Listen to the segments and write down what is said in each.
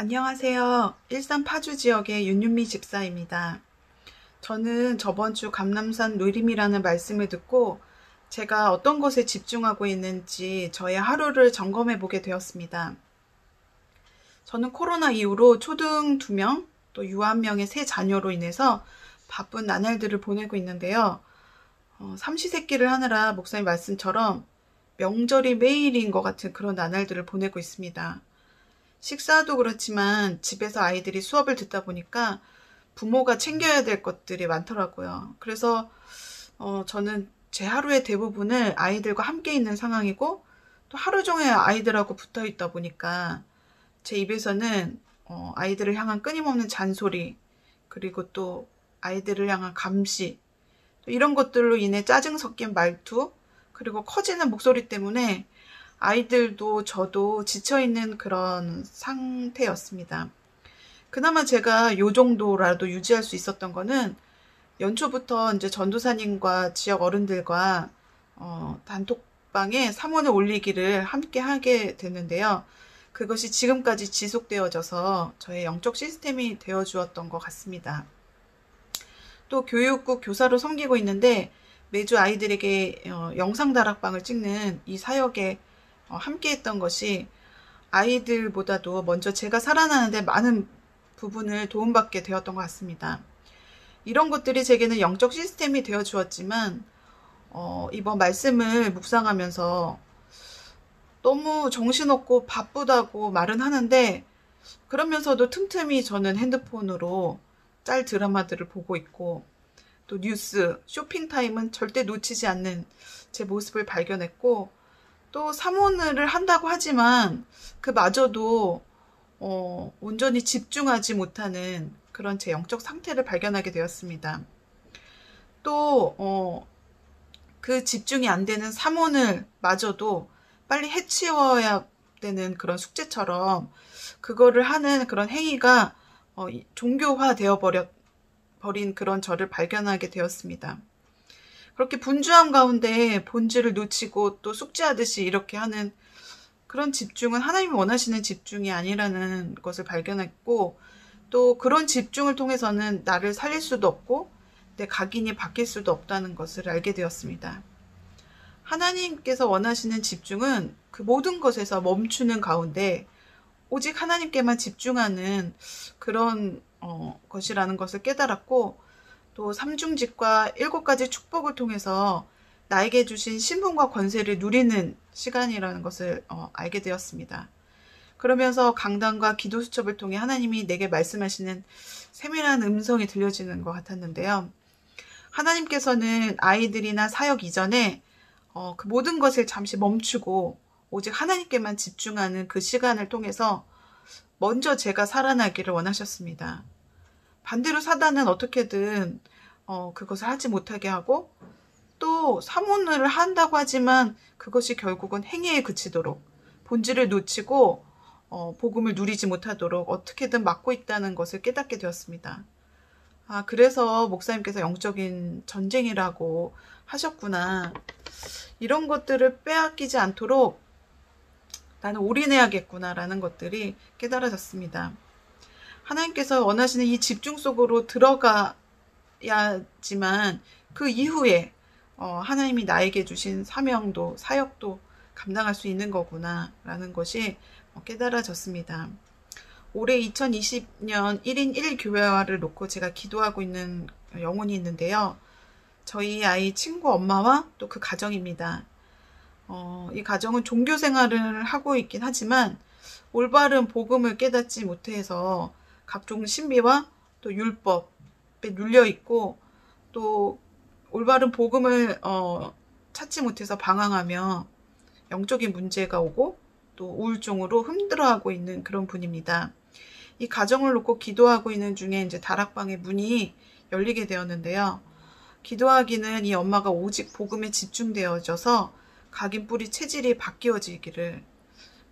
안녕하세요. 일산 파주 지역의 윤윤미 집사입니다. 저는 저번 주 감남산 누림이라는 말씀을 듣고 제가 어떤 것에 집중하고 있는지 저의 하루를 점검해 보게 되었습니다. 저는 코로나 이후로 초등 2명, 또 유아 1명의 세 자녀로 인해서 바쁜 나날들을 보내고 있는데요. 어, 삼시세끼를 하느라 목사님 말씀처럼 명절이 매일인 것 같은 그런 나날들을 보내고 있습니다. 식사도 그렇지만 집에서 아이들이 수업을 듣다 보니까 부모가 챙겨야 될 것들이 많더라고요. 그래서 어, 저는 제 하루의 대부분을 아이들과 함께 있는 상황이고 또 하루 종일 아이들하고 붙어 있다 보니까 제 입에서는 어, 아이들을 향한 끊임없는 잔소리 그리고 또 아이들을 향한 감시 이런 것들로 인해 짜증 섞인 말투 그리고 커지는 목소리 때문에 아이들도 저도 지쳐있는 그런 상태였습니다. 그나마 제가 요 정도라도 유지할 수 있었던 거는 연초부터 이제 전도사님과 지역 어른들과 어, 단톡방에 3원을 올리기를 함께 하게 됐는데요. 그것이 지금까지 지속되어져서 저의 영적 시스템이 되어 주었던 것 같습니다. 또 교육국 교사로 섬기고 있는데 매주 아이들에게 어, 영상 다락방을 찍는 이 사역에 어, 함께 했던 것이 아이들보다도 먼저 제가 살아나는데 많은 부분을 도움받게 되었던 것 같습니다. 이런 것들이 제게는 영적 시스템이 되어 주었지만 어, 이번 말씀을 묵상하면서 너무 정신없고 바쁘다고 말은 하는데 그러면서도 틈틈이 저는 핸드폰으로 짤 드라마들을 보고 있고 또 뉴스, 쇼핑 타임은 절대 놓치지 않는 제 모습을 발견했고 또 사모늘을 한다고 하지만 그마저도 어, 온전히 집중하지 못하는 그런 제 영적 상태를 발견하게 되었습니다. 또, 어, 그 집중이 안 되는 사모늘 마저도 빨리 해치워야 되는 그런 숙제처럼 그거를 하는 그런 행위가 어, 종교화 되어 버린 그런 저를 발견하게 되었습니다. 그렇게 분주함 가운데 본질을 놓치고 또숙지하듯이 이렇게 하는 그런 집중은 하나님이 원하시는 집중이 아니라는 것을 발견했고 또 그런 집중을 통해서는 나를 살릴 수도 없고 내 각인이 바뀔 수도 없다는 것을 알게 되었습니다. 하나님께서 원하시는 집중은 그 모든 것에서 멈추는 가운데 오직 하나님께만 집중하는 그런 어, 것이라는 것을 깨달았고 또 삼중직과 일곱 가지 축복을 통해서 나에게 주신 신분과 권세를 누리는 시간이라는 것을 어, 알게 되었습니다. 그러면서 강단과 기도 수첩을 통해 하나님이 내게 말씀하시는 세밀한 음성이 들려지는 것 같았는데요. 하나님께서는 아이들이나 사역 이전에 어, 그 모든 것을 잠시 멈추고 오직 하나님께만 집중하는 그 시간을 통해서 먼저 제가 살아나기를 원하셨습니다. 반대로 사단은 어떻게든 어, 그것을 하지 못하게 하고 또 사문을 한다고 하지만 그것이 결국은 행위에 그치도록 본질을 놓치고 어, 복음을 누리지 못하도록 어떻게든 막고 있다는 것을 깨닫게 되었습니다. 아, 그래서 목사님께서 영적인 전쟁이라고 하셨구나. 이런 것들을 빼앗기지 않도록 나는 올인해야겠구나라는 것들이 깨달아졌습니다. 하나님께서 원하시는 이 집중 속으로 들어가야지만 그 이후에 어, 하나님이 나에게 주신 사명도 사역도 감당할 수 있는 거구나라는 것이 어, 깨달아졌습니다. 올해 2020년 1인 1교회화를 놓고 제가 기도하고 있는 영혼이 있는데요. 저희 아이 친구 엄마와 또 그 가정입니다. 어, 이 가정은 종교 생활을 하고 있긴 하지만 올바른 복음을 깨닫지 못해서 각종 신비와 또 율법에 눌려 있고 또 올바른 복음을 어, 찾지 못해서 방황하며 영적인 문제가 오고 또 우울증으로 흔들어하고 있는 그런 분입니다. 이 가정을 놓고 기도하고 있는 중에 이제 다락방의 문이 열리게 되었는데요. 기도하기는 이 엄마가 오직 복음에 집중되어져서 각인 뿌리 체질이 바뀌어지기를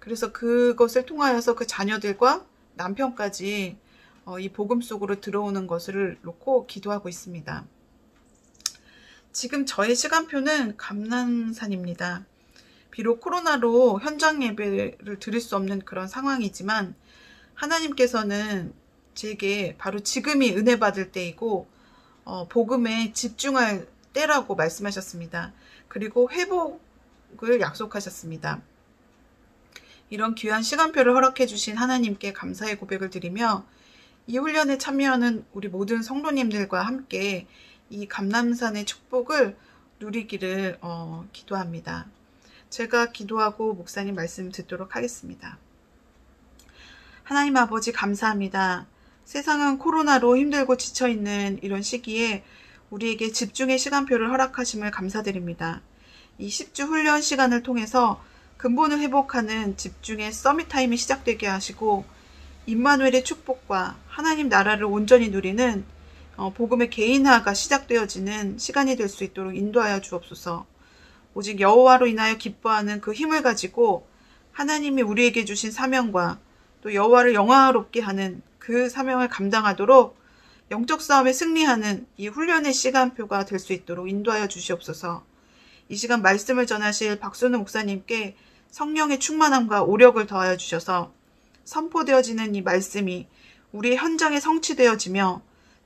그래서 그것을 통하여서 그 자녀들과 남편까지 어, 이 복음 속으로 들어오는 것을 놓고 기도하고 있습니다. 지금 저의 시간표는 감남산입니다. 비록 코로나로 현장 예배를 드릴 수 없는 그런 상황이지만 하나님께서는 제게 바로 지금이 은혜 받을 때이고 어, 복음에 집중할 때라고 말씀하셨습니다. 그리고 회복을 약속하셨습니다. 이런 귀한 시간표를 허락해 주신 하나님께 감사의 고백을 드리며 이 훈련에 참여하는 우리 모든 성도님들과 함께 이 감남산의 축복을 누리기를 어, 기도합니다. 제가 기도하고 목사님 말씀 듣도록 하겠습니다. 하나님 아버지 감사합니다. 세상은 코로나로 힘들고 지쳐있는 이런 시기에 우리에게 집중의 시간표를 허락하심을 감사드립니다. 이 10주 훈련 시간을 통해서 근본을 회복하는 집중의 서밋타임이 시작되게 하시고 임마누엘의 축복과 하나님 나라를 온전히 누리는 어, 복음의 개인화가 시작되어지는 시간이 될 수 있도록 인도하여 주옵소서. 오직 여호와로 인하여 기뻐하는 그 힘을 가지고 하나님이 우리에게 주신 사명과 또 여호와를 영화롭게 하는 그 사명을 감당하도록 영적 싸움에 승리하는 이 훈련의 시간표가 될 수 있도록 인도하여 주시옵소서. 이 시간 말씀을 전하실 박순우 목사님께 성령의 충만함과 오력을 더하여 주셔서 선포되어지는 이 말씀이 우리의 현장에 성취되어지며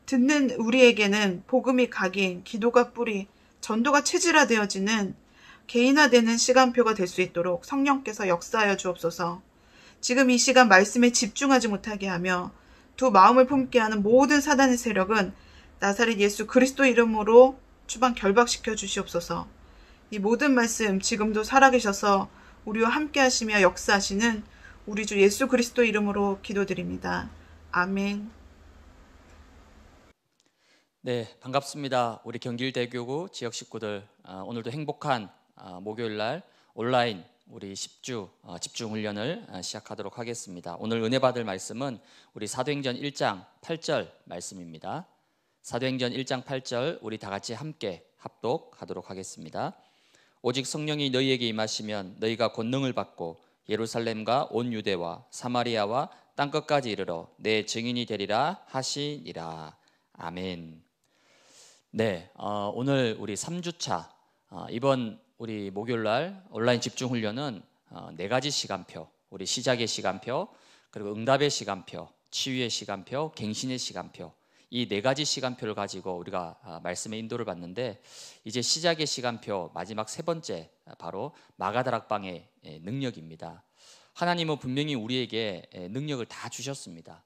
듣는 우리에게는 복음이 각인, 기도가 뿌리, 전도가 체질화되어지는 개인화되는 시간표가 될 수 있도록 성령께서 역사하여 주옵소서. 지금 이 시간 말씀에 집중하지 못하게 하며 두 마음을 품게 하는 모든 사단의 세력은 나사렛 예수 그리스도 이름으로 추방 결박시켜 주시옵소서. 이 모든 말씀 지금도 살아계셔서 우리와 함께 하시며 역사하시는 우리 주 예수 그리스도 이름으로 기도드립니다. 아멘. 네, 반갑습니다. 우리 경길대교구 지역 식구들 아, 오늘도 행복한 아, 목요일 날 온라인 우리 10주 아, 어, 집중 훈련을 아, 시작하도록 하겠습니다. 오늘 은혜 받을 말씀은 우리 사도행전 1장 8절 말씀입니다. 사도행전 1장 8절 우리 다 같이 함께 합독하도록 하겠습니다. 오직 성령이 너희에게 임하시면 너희가 권능을 받고 예루살렘과 온 유대와 사마리아와 땅 끝까지 이르러 내 증인이 되리라 하시니라. 아멘. 네, 어, 오늘 우리 3주차 어, 이번 우리 목요일 날 온라인 집중 훈련은 어, 네 가지 시간표, 우리 시작의 시간표, 그리고 응답의 시간표, 치유의 시간표, 갱신의 시간표 이네 가지 시간표를 가지고 우리가 아, 말씀의 인도를 받는데 이제 시작의 시간표 마지막 세 번째 아, 바로 마가다락방의 예, 능력입니다. 하나님은 분명히 우리에게 예, 능력을 다 주셨습니다.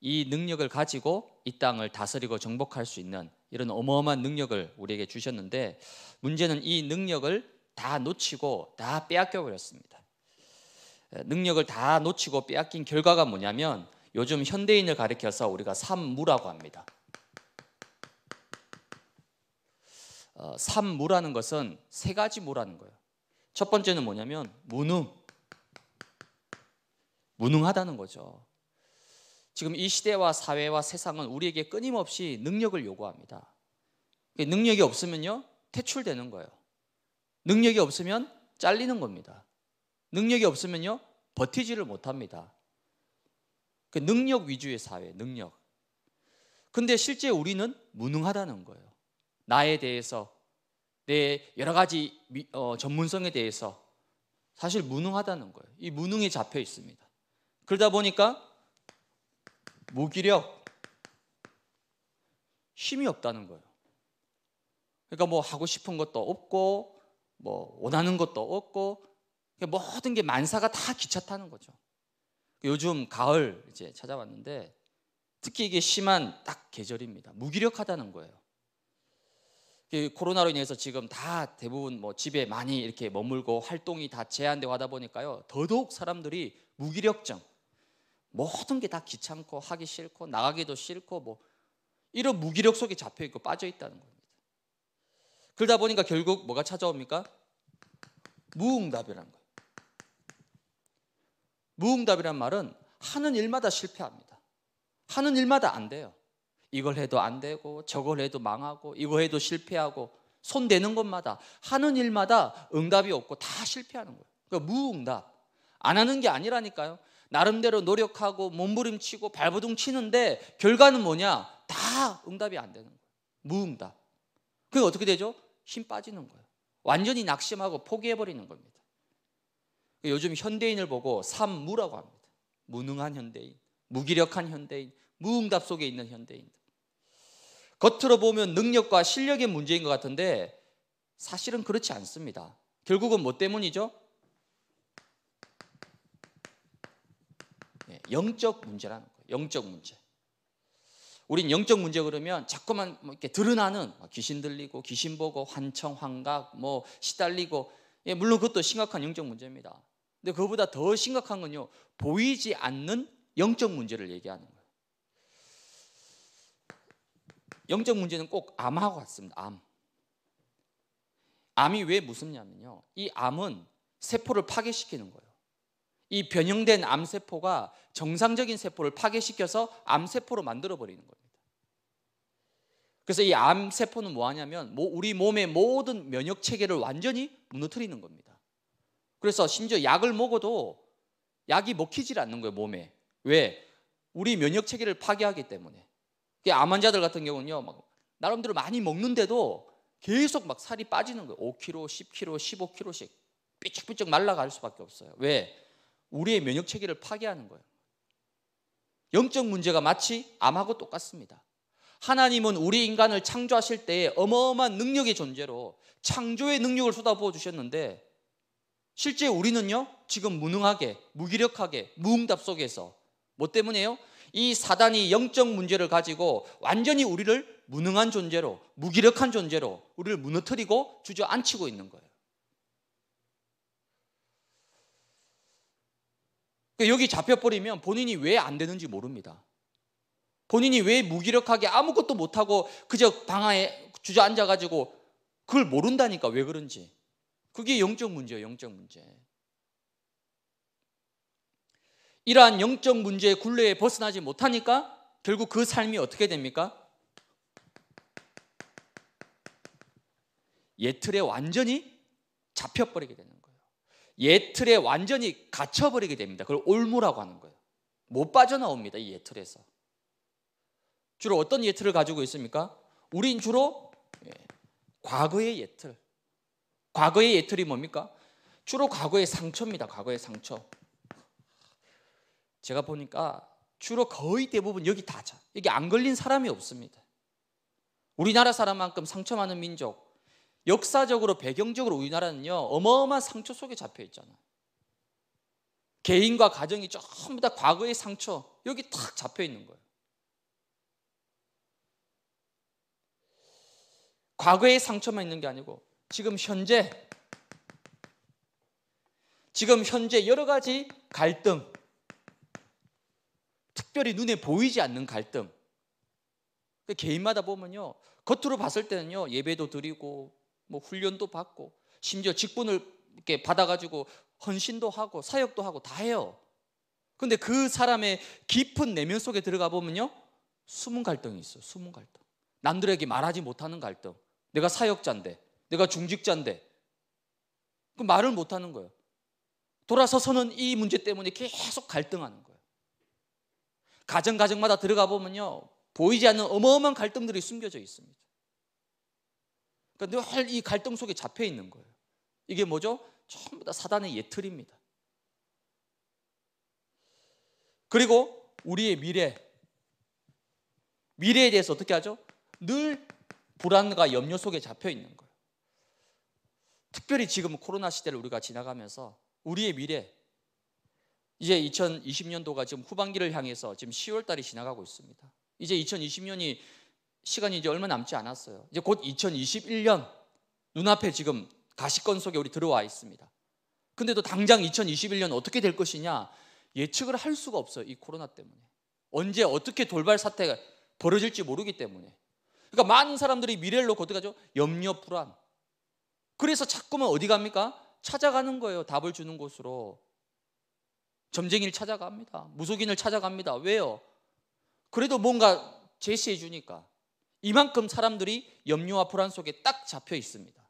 이 능력을 가지고 이 땅을 다스리고 정복할 수 있는 이런 어마어마한 능력을 우리에게 주셨는데 문제는 이 능력을 다 놓치고 다 빼앗겨 버렸습니다. 예, 능력을 다 놓치고 빼앗긴 결과가 뭐냐면 요즘 현대인을 가리켜서 우리가 산무라고 합니다. 어, 산무라는 것은 세 가지 무라는 거예요. 첫 번째는 뭐냐면 무능. 무능하다는 거죠. 지금 이 시대와 사회와 세상은 우리에게 끊임없이 능력을 요구합니다. 능력이 없으면요, 퇴출되는 거예요. 능력이 없으면 잘리는 겁니다. 능력이 없으면요, 버티지를 못합니다. 그 능력 위주의 사회, 능력. 근데 실제 우리는 무능하다는 거예요. 나에 대해서, 내 여러 가지 어, 전문성에 대해서 사실 무능하다는 거예요. 이 무능에 잡혀 있습니다. 그러다 보니까 무기력, 힘이 없다는 거예요. 그러니까 뭐 하고 싶은 것도 없고, 뭐 원하는 것도 없고, 그러니까 모든 게 만사가 다 기차 타는 거죠. 요즘 가을 이제 찾아왔는데 특히 이게 심한 딱 계절입니다. 무기력하다는 거예요. 그 코로나로 인해서 지금 다 대부분 뭐 집에 많이 이렇게 머물고 활동이 다 제한되고 하다 보니까요. 더더욱 사람들이 무기력증. 모든 게 다 귀찮고 하기 싫고 나가기도 싫고 뭐 이런 무기력 속에 잡혀 있고 빠져 있다는 겁니다. 그러다 보니까 결국 뭐가 찾아옵니까? 무응답이라는 거예요. 무응답이란 말은 하는 일마다 실패합니다. 하는 일마다 안 돼요. 이걸 해도 안 되고 저걸 해도 망하고 이거 해도 실패하고 손 대는 것마다 하는 일마다 응답이 없고 다 실패하는 거예요. 그러니까 무응답. 안 하는 게 아니라니까요. 나름대로 노력하고 몸부림치고 발버둥 치는데 결과는 뭐냐? 다 응답이 안 되는 거예요. 무응답. 그게 어떻게 되죠? 힘 빠지는 거예요. 완전히 낙심하고 포기해 버리는 겁니다. 그러니까 요즘 현대인을 보고 삼무라고 합니다. 무능한 현대인, 무기력한 현대인, 무응답 속에 있는 현대인. 겉으로 보면 능력과 실력의 문제인 것 같은데 사실은 그렇지 않습니다. 결국은 뭐 때문이죠? 예, 영적 문제라는 거예요. 영적 문제. 우린 영적 문제 그러면 자꾸만 뭐 이렇게 드러나는 귀신 들리고 귀신 보고 환청 환각 뭐 시달리고 예, 물론 그것도 심각한 영적 문제입니다. 근데 그보다더 심각한 건요. 보이지 않는 영적 문제를 얘기하는 거예요. 영적 문제는 꼭 암하고 같습니다. 암. 암이 왜 무섭냐면요. 이 암은 세포를 파괴시키는 거예요. 이 변형된 암세포가 정상적인 세포를 파괴시켜서 암세포로 만들어버리는 거예요. 그래서 이 암세포는 뭐 하냐면 우리 몸의 모든 면역 체계를 완전히 무너뜨리는 겁니다. 그래서 심지어 약을 먹어도 약이 먹히질 않는 거예요, 몸에. 왜? 우리 면역 체계를 파괴하기 때문에. 암 환자들 같은 경우는요, 막 나름대로 많이 먹는데도 계속 막 살이 빠지는 거예요. 5kg, 10kg, 15kg씩 삐쭉삐쭉 말라갈 수밖에 없어요. 왜? 우리의 면역 체계를 파괴하는 거예요. 영적 문제가 마치 암하고 똑같습니다. 하나님은 우리 인간을 창조하실 때에 어마어마한 능력의 존재로 창조의 능력을 쏟아부어 주셨는데 실제 우리는요 지금 무능하게 무기력하게 무응답 속에서 뭐 때문에요? 이 사단이 영적 문제를 가지고 완전히 우리를 무능한 존재로 무기력한 존재로 우리를 무너뜨리고 주저앉히고 있는 거예요. 그러니까 여기 잡혀버리면 본인이 왜 안 되는지 모릅니다. 본인이 왜 무기력하게 아무것도 못하고 그저 방아에 주저앉아가지고 그걸 모른다니까 왜 그런지. 그게 영적 문제예요, 영적 문제. 이러한 영적 문제의 굴레에 벗어나지 못하니까 결국 그 삶이 어떻게 됩니까? 예틀에 완전히 잡혀버리게 되는 거예요. 예틀에 완전히 갇혀버리게 됩니다. 그걸 올무라고 하는 거예요. 못 빠져나옵니다, 이 예틀에서. 주로 어떤 예틀을 가지고 있습니까? 우린 주로 예, 과거의 예틀. 과거의 예틀이 뭡니까? 주로 과거의 상처입니다. 과거의 상처. 제가 보니까 주로 거의 대부분 여기 다자. 여기 안 걸린 사람이 없습니다. 우리나라 사람만큼 상처 많은 민족. 역사적으로 배경적으로 우리나라는요. 어마어마한 상처 속에 잡혀 있잖아. 개인과 가정이 전부 다 과거의 상처 여기 탁 잡혀 있는 거예요. 과거의 상처만 있는 게 아니고 지금 현재 지금 현재 여러 가지 갈등 특별히 눈에 보이지 않는 갈등 그 개인마다 보면요 겉으로 봤을 때는요 예배도 드리고 뭐 훈련도 받고 심지어 직분을 이렇게 받아가지고 헌신도 하고 사역도 하고 다 해요 근데 그 사람의 깊은 내면 속에 들어가 보면요 숨은 갈등이 있어요 숨은 갈등 남들에게 말하지 못하는 갈등 내가 사역자인데, 내가 중직자인데. 그 말을 못 하는 거예요. 돌아서서는 이 문제 때문에 계속 갈등하는 거예요. 가정 가정마다 들어가 보면요. 보이지 않는 어마어마한 갈등들이 숨겨져 있습니다. 그러니까 늘 이 갈등 속에 잡혀 있는 거예요. 이게 뭐죠? 전부 다 사단의 예틀입니다. 그리고 우리의 미래, 미래에 대해서 어떻게 하죠? 늘 불안과 염려 속에 잡혀 있는 거예요. 특별히 지금 코로나 시대를 우리가 지나가면서 우리의 미래 이제 2020년도가 지금 후반기를 향해서 지금 10월 달이 지나가고 있습니다. 이제 2020년이 시간이 이제 얼마 남지 않았어요. 이제 곧 2021년 눈앞에 지금 가시건 속에 우리 들어와 있습니다. 근데도 당장 2021년 어떻게 될 것이냐 예측을 할 수가 없어요. 이 코로나 때문에. 언제 어떻게 돌발 사태가 벌어질지 모르기 때문에. 그러니까 많은 사람들이 미래를 놓고 어디 가죠? 염려 불안. 그래서 자꾸만 어디 갑니까? 찾아가는 거예요. 답을 주는 곳으로. 점쟁이를 찾아갑니다. 무속인을 찾아갑니다. 왜요? 그래도 뭔가 제시해 주니까. 이만큼 사람들이 염려와 불안 속에 딱 잡혀 있습니다.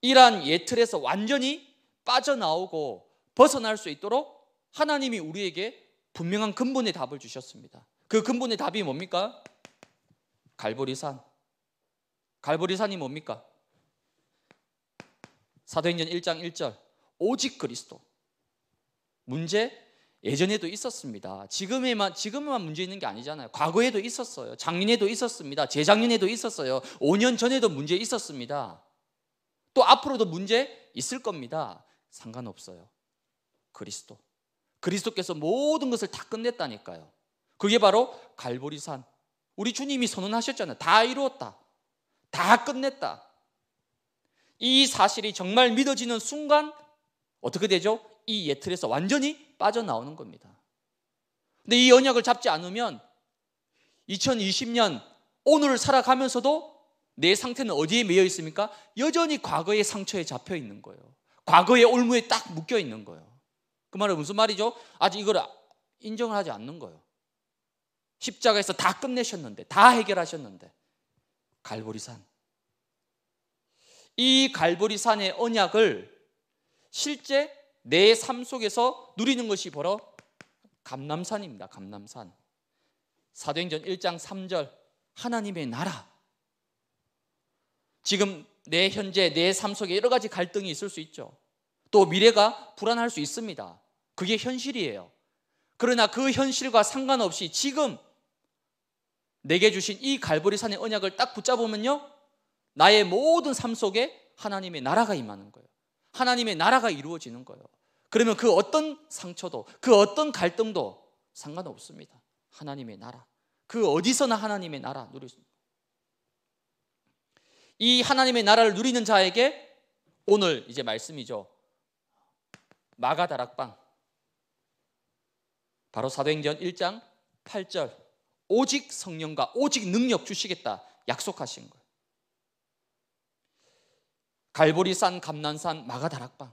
이러한 예틀에서 완전히 빠져나오고 벗어날 수 있도록 하나님이 우리에게 분명한 근본의 답을 주셨습니다. 그 근본의 답이 뭡니까? 갈보리산. 갈보리산이 뭡니까? 사도행전 1장 1절. 오직 그리스도. 문제 예전에도 있었습니다. 지금에만 지금만 문제 있는 게 아니잖아요. 과거에도 있었어요. 작년에도 있었습니다. 재작년에도 있었어요. 5년 전에도 문제 있었습니다. 또 앞으로도 문제 있을 겁니다. 상관없어요. 그리스도. 그리스도께서 모든 것을 다 끝냈다니까요. 그게 바로 갈보리산. 우리 주님이 선언하셨잖아요. 다 이루었다. 다 끝냈다. 이 사실이 정말 믿어지는 순간 어떻게 되죠? 이 예틀에서 완전히 빠져나오는 겁니다. 근데 이 언약을 잡지 않으면 2020년 오늘 살아가면서도 내 상태는 어디에 매여 있습니까? 여전히 과거의 상처에 잡혀 있는 거예요. 과거의 올무에 딱 묶여 있는 거예요. 그 말은 무슨 말이죠? 아직 이걸 인정을 하지 않는 거예요. 십자가에서 다 끝내셨는데, 다 해결하셨는데, 갈보리산. 이 갈보리산의 언약을 실제 내 삶 속에서 누리는 것이 바로 감남산입니다. 감남산. 사도행전 1장 3절 하나님의 나라. 지금 내 현재 내 삶 속에 여러 가지 갈등이 있을 수 있죠. 또 미래가 불안할 수 있습니다. 그게 현실이에요. 그러나 그 현실과 상관없이 지금 내게 주신 이 갈보리 산의 언약을 딱 붙잡으면요. 나의 모든 삶 속에 하나님의 나라가 임하는 거예요. 하나님의 나라가 이루어지는 거예요. 그러면 그 어떤 상처도 그 어떤 갈등도 상관없습니다. 하나님의 나라. 그 어디서나 하나님의 나라 누릴 수 있는 이 하나님의 나라를 누리는 자에게 오늘 이제 말씀이죠. 마가다락방. 바로 사도행전 1장 8절 오직 성령과 오직 능력 주시겠다 약속하신 거예요. 갈보리산, 감난산, 마가다락방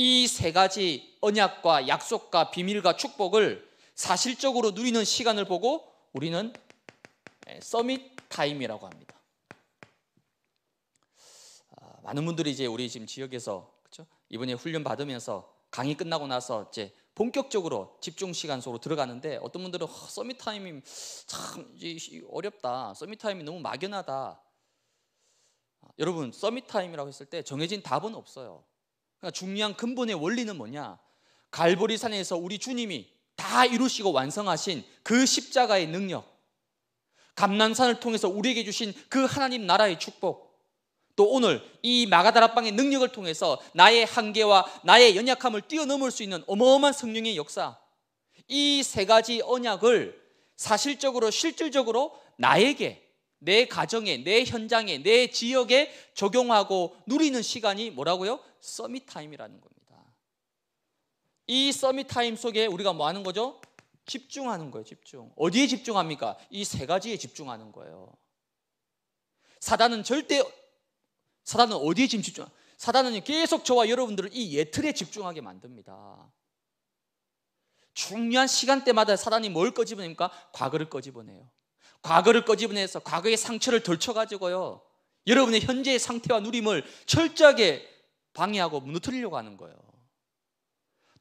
이 세 가지 언약과 약속과 비밀과 축복을 사실적으로 누리는 시간을 보고 우리는 예, 서밋 타임이라고 합니다. 아, 많은 분들이 이제 우리 지금 지역에서 그렇죠? 이번에 훈련 받으면서 강의 끝나고 나서 이제 본격적으로 집중 시간 속으로 들어가는데 어떤 분들은 어, 서밋 타임이 참 어렵다. 서미 타임이 너무 막연하다. 아, 여러분 서미 타임이라고 했을 때 정해진 답은 없어요. 그러니까 중요한 근본의 원리는 뭐냐? 갈보리 산에서 우리 주님이 다 이루시고 완성하신 그 십자가의 능력, 감난산을 통해서 우리에게 주신 그 하나님 나라의 축복, 또 오늘 이 마가다라방의 능력을 통해서 나의 한계와 나의 연약함을 뛰어넘을 수 있는 어마어마한 성령의 역사 이 세 가지 언약을 사실적으로 실질적으로 나에게 내 가정에 내 현장에 내 지역에 적용하고 누리는 시간이 뭐라고요? 서밋 타임이라는 겁니다. 이 서밋 타임 속에 우리가 뭐 하는 거죠? 집중하는 거예요, 집중. 어디에 집중합니까? 이 세 가지에 집중하는 거예요. 사단은 절대 사단은 어디에 지금 집중? 사단은 계속 저와 여러분들을 이 예틀에 집중하게 만듭니다. 중요한 시간대마다 사단이 뭘 꺼집어냅니까? 과거를 꺼집어내요. 과거를 꺼집어내서 과거의 상처를 덜쳐가지고요. 여러분의 현재의 상태와 누림을 철저하게 방해하고 무너뜨리려고 하는 거예요.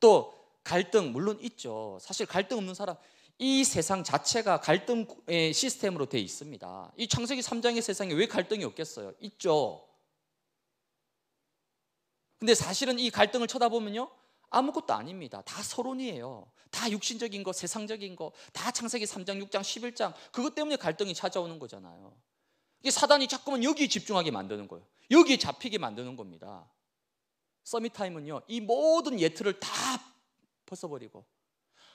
또 갈등 물론 있죠. 사실 갈등 없는 사람 이 세상 자체가 갈등의 시스템으로 돼 있습니다. 이 창세기 3장의 세상에 왜 갈등이 없겠어요? 있죠. 근데 사실은 이 갈등을 쳐다보면요. 아무것도 아닙니다. 다 서론이에요. 다 육신적인 거, 세상적인 거, 다 창세기 3장, 6장, 11장 그것 때문에 갈등이 찾아오는 거잖아요. 이게 사단이 자꾸만 여기에 집중하게 만드는 거예요. 여기에 잡히게 만드는 겁니다. 서미타임은요이 모든 예틀을 다 벗어버리고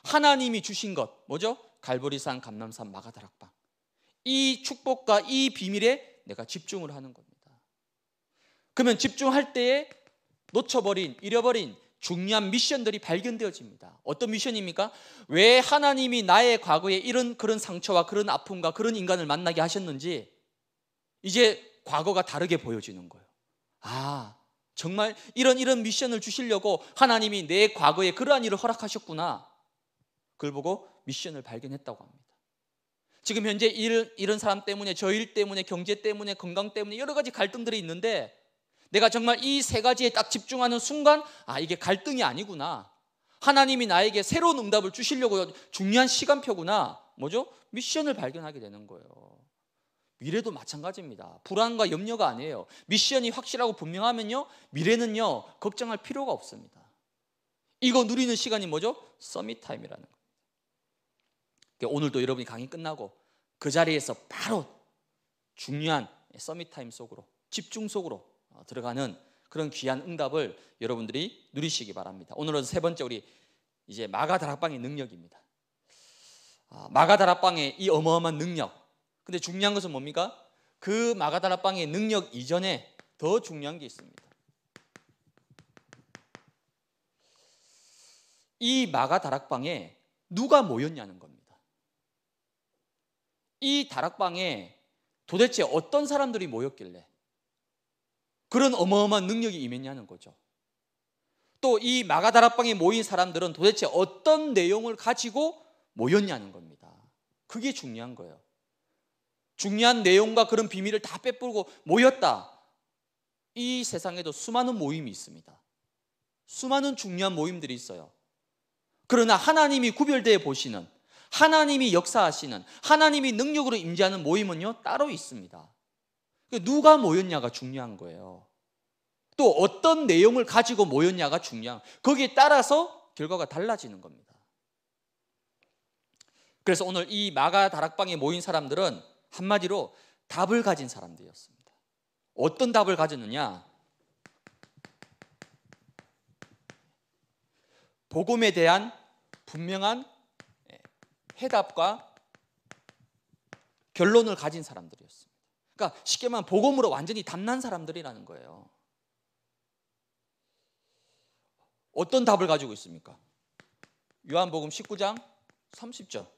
하나님이 주신 것, 뭐죠? 갈보리산, 감남산, 마가다락방. 이 축복과 이 비밀에 내가 집중을 하는 겁니다. 그러면 집중할 때에 놓쳐버린, 잃어버린 중요한 미션들이 발견되어집니다. 어떤 미션입니까? 왜 하나님이 나의 과거에 이런 그런 상처와 그런 아픔과 그런 인간을 만나게 하셨는지 이제 과거가 다르게 보여지는 거예요. 아, 정말 이런 이런 미션을 주시려고 하나님이 내 과거에 그러한 일을 허락하셨구나. 그걸 보고 미션을 발견했다고 합니다. 지금 현재 이런, 이런 사람 때문에 저 일 때문에 경제 때문에 건강 때문에 여러 가지 갈등들이 있는데 내가 정말 이 세 가지에 딱 집중하는 순간 아 이게 갈등이 아니구나. 하나님이 나에게 새로운 응답을 주시려고 중요한 시간표구나. 뭐죠? 미션을 발견하게 되는 거예요. 미래도 마찬가지입니다. 불안과 염려가 아니에요. 미션이 확실하고 분명하면요. 미래는요. 걱정할 필요가 없습니다. 이거 누리는 시간이 뭐죠? 서밋 타임이라는 거. 그러니까 오늘도 여러분이 강의 끝나고 그 자리에서 바로 중요한 서밋 타임 속으로 집중 속으로 들어가는 그런 귀한 응답을 여러분들이 누리시기 바랍니다. 오늘은 세 번째 우리 이제 마가다락방의 능력입니다. 아, 마가다락방의 이 어마어마한 능력. 근데 중요한 것은 뭡니까? 그 마가다락방의 능력 이전에 더 중요한 게 있습니다. 이 마가다락방에 누가 모였냐는 겁니다. 이 다락방에 도대체 어떤 사람들이 모였길래 그런 어마어마한 능력이 임했냐는 거죠. 또 이 마가다락방에 모인 사람들은 도대체 어떤 내용을 가지고 모였냐는 겁니다. 그게 중요한 거예요. 중요한 내용과 그런 비밀을 다 빼뿔고 모였다. 이 세상에도 수많은 모임이 있습니다. 수많은 중요한 모임들이 있어요. 그러나 하나님이 구별되어 보시는, 하나님이 역사하시는, 하나님이 능력으로 임재하는 모임은요, 따로 있습니다. 그 누가 모였냐가 중요한 거예요. 또 어떤 내용을 가지고 모였냐가 중요한. 거기에 따라서 결과가 달라지는 겁니다. 그래서 오늘 이 마가 다락방에 모인 사람들은 한마디로 답을 가진 사람들이었습니다. 어떤 답을 가졌느냐? 복음에 대한 분명한 해답과 결론을 가진 사람들이었습니다. 그러니까 쉽게 말하면 복음으로 완전히 담난 사람들이라는 거예요. 어떤 답을 가지고 있습니까? 요한복음 19장 30절.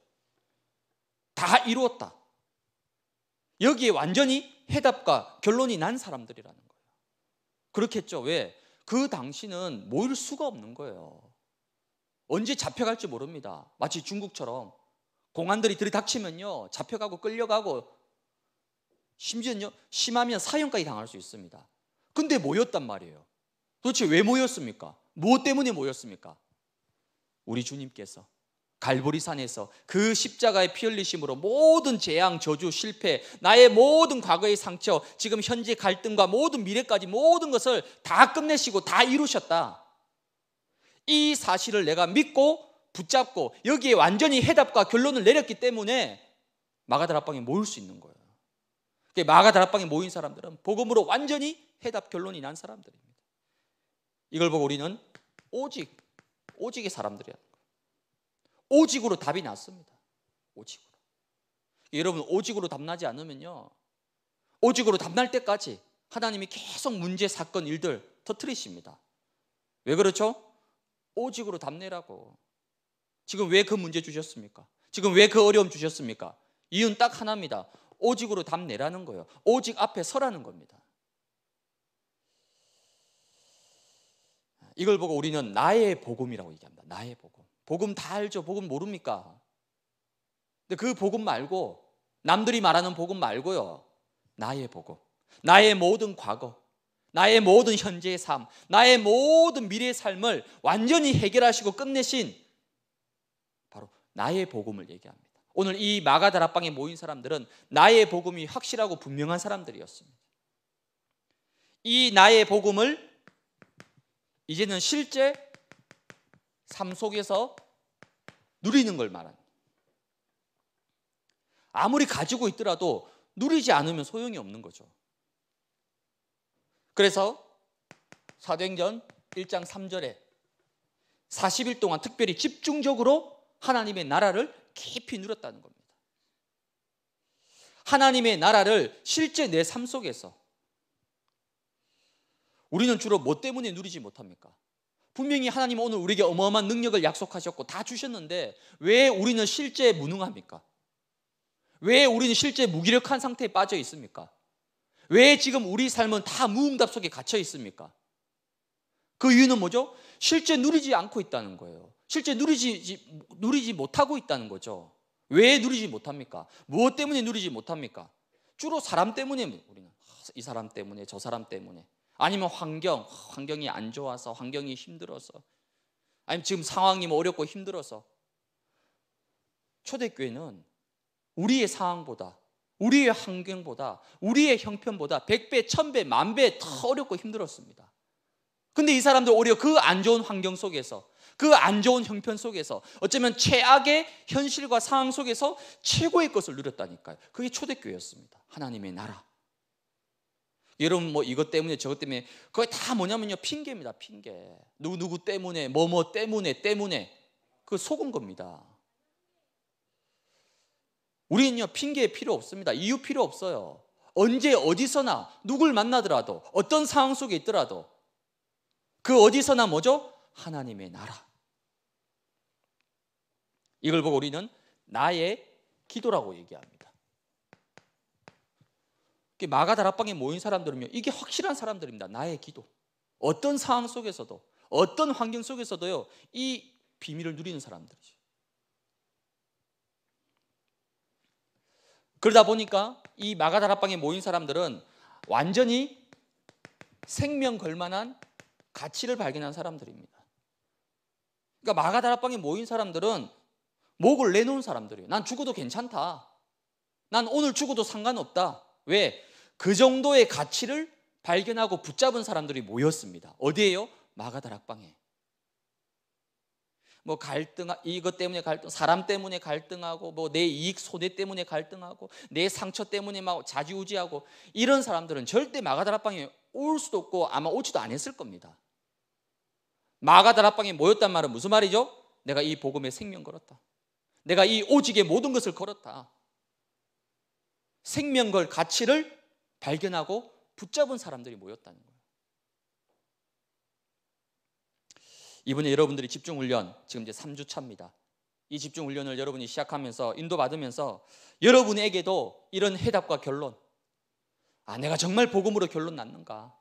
다 이루었다. 여기에 완전히 해답과 결론이 난 사람들이라는 거예요. 그렇겠죠. 왜? 그 당시는 모일 수가 없는 거예요. 언제 잡혀갈지 모릅니다. 마치 중국처럼 공안들이 들이닥치면요. 잡혀가고 끌려가고 심지어는요, 심하면 사형까지 당할 수 있습니다. 근데 모였단 말이에요. 도대체 왜 모였습니까? 무엇 뭐 때문에 모였습니까? 우리 주님께서 갈보리산에서 그 십자가의 피 흘리심으로 모든 재앙, 저주, 실패, 나의 모든 과거의 상처, 지금 현재 갈등과 모든 미래까지 모든 것을 다 끝내시고 다 이루셨다. 이 사실을 내가 믿고 붙잡고 여기에 완전히 해답과 결론을 내렸기 때문에 마가다라방에 모일 수 있는 거예요. 마가다락방에 모인 사람들은 복음으로 완전히 해답 결론이 난 사람들입니다. 이걸 보고 우리는 오직 오직의 사람들이야. 오직으로 답이 났습니다. 오직으로. 여러분 오직으로 답나지 않으면요. 오직으로 답날 때까지 하나님이 계속 문제 사건 일들 터트리십니다. 왜 그렇죠? 오직으로 답내라고. 지금 왜 그 문제 주셨습니까? 지금 왜 그 어려움 주셨습니까? 이유는 딱 하나입니다. 오직으로 답내라는 거예요. 오직 앞에 서라는 겁니다. 이걸 보고 우리는 나의 복음이라고 얘기합니다. 나의 복음. 복음 다 알죠. 복음 모릅니까? 근데 그 복음 말고 남들이 말하는 복음 말고요. 나의 복음. 나의 모든 과거, 나의 모든 현재의 삶, 나의 모든 미래의 삶을 완전히 해결하시고 끝내신 바로 나의 복음을 얘기합니다. 오늘 이 마가다라방에 모인 사람들은 나의 복음이 확실하고 분명한 사람들이었습니다. 이 나의 복음을 이제는 실제 삶 속에서 누리는 걸 말합니다. 아무리 가지고 있더라도 누리지 않으면 소용이 없는 거죠. 그래서 사도행전 1장 3절에 40일 동안 특별히 집중적으로 하나님의 나라를 깊이 누렸다는 겁니다. 하나님의 나라를 실제 내 삶 속에서 우리는 주로 뭐 때문에 누리지 못합니까? 분명히 하나님 오늘 우리에게 어마어마한 능력을 약속하셨고 다 주셨는데 왜 우리는 실제 무능합니까? 왜 우리는 실제 무기력한 상태에 빠져 있습니까? 왜 지금 우리 삶은 다 무응답 속에 갇혀 있습니까? 그 이유는 뭐죠? 실제 누리지 않고 있다는 거예요. 실제 누리지, 누리지 못하고 있다는 거죠. 왜 누리지 못합니까? 무엇 때문에 누리지 못합니까? 주로 사람 때문에 우리는 이 사람 때문에 저 사람 때문에 아니면 환경 환경이 안 좋아서 환경이 힘들어서 아니면 지금 상황이 뭐 어렵고 힘들어서 초대교회는 우리의 상황보다 우리의 환경보다 우리의 형편보다 백배천배 만배 더 어렵고 힘들었습니다. 근데 이 사람들 오히려 그 안 좋은 환경 속에서 그안 좋은 형편 속에서 어쩌면 최악의 현실과 상황 속에서 최고의 것을 누렸다니까요. 그게 초대교회였습니다. 하나님의 나라. 여러분 뭐 이것 때문에 저것 때문에 그의다 뭐냐면요 핑계입니다 핑계 누구 누구 때문에 뭐 뭐 때문에 때문에 그 속은 겁니다. 우리는요 핑계 필요 없습니다 이유 필요 없어요 언제 어디서나 누굴 만나더라도 어떤 상황 속에 있더라도 그 어디서나 뭐죠 하나님의 나라. 이걸 보고 우리는 나의 기도라고 얘기합니다. 마가다락방에 모인 사람들은요, 이게 확실한 사람들입니다. 나의 기도. 어떤 상황 속에서도, 어떤 환경 속에서도요, 이 비밀을 누리는 사람들이죠. 그러다 보니까 이 마가다락방에 모인 사람들은 완전히 생명 걸만한 가치를 발견한 사람들입니다. 그러니까 마가다락방에 모인 사람들은 목을 내놓은 사람들이에요. 난 죽어도 괜찮다. 난 오늘 죽어도 상관없다. 왜? 그 정도의 가치를 발견하고 붙잡은 사람들이 모였습니다. 어디에요? 마가다락방에. 뭐 갈등 이것 때문에 갈등 사람 때문에 갈등하고 뭐 내 이익 손해 때문에 갈등하고 내 상처 때문에 막 자지우지하고 이런 사람들은 절대 마가다락방에 올 수도 없고 아마 오지도 않았을 겁니다. 마가다 합방에 모였단 말은 무슨 말이죠? 내가 이복음의 생명 걸었다. 내가 이 오직의 모든 것을 걸었다. 생명 걸 가치를 발견하고 붙잡은 사람들이 모였다는 거예요. 이번에 여러분들이 집중 훈련 지금 이제 3주 차입니다. 이 집중 훈련을 여러분이 시작하면서 인도 받으면서 여러분에게도 이런 해답과 결론 아 내가 정말 복음으로 결론 났는가?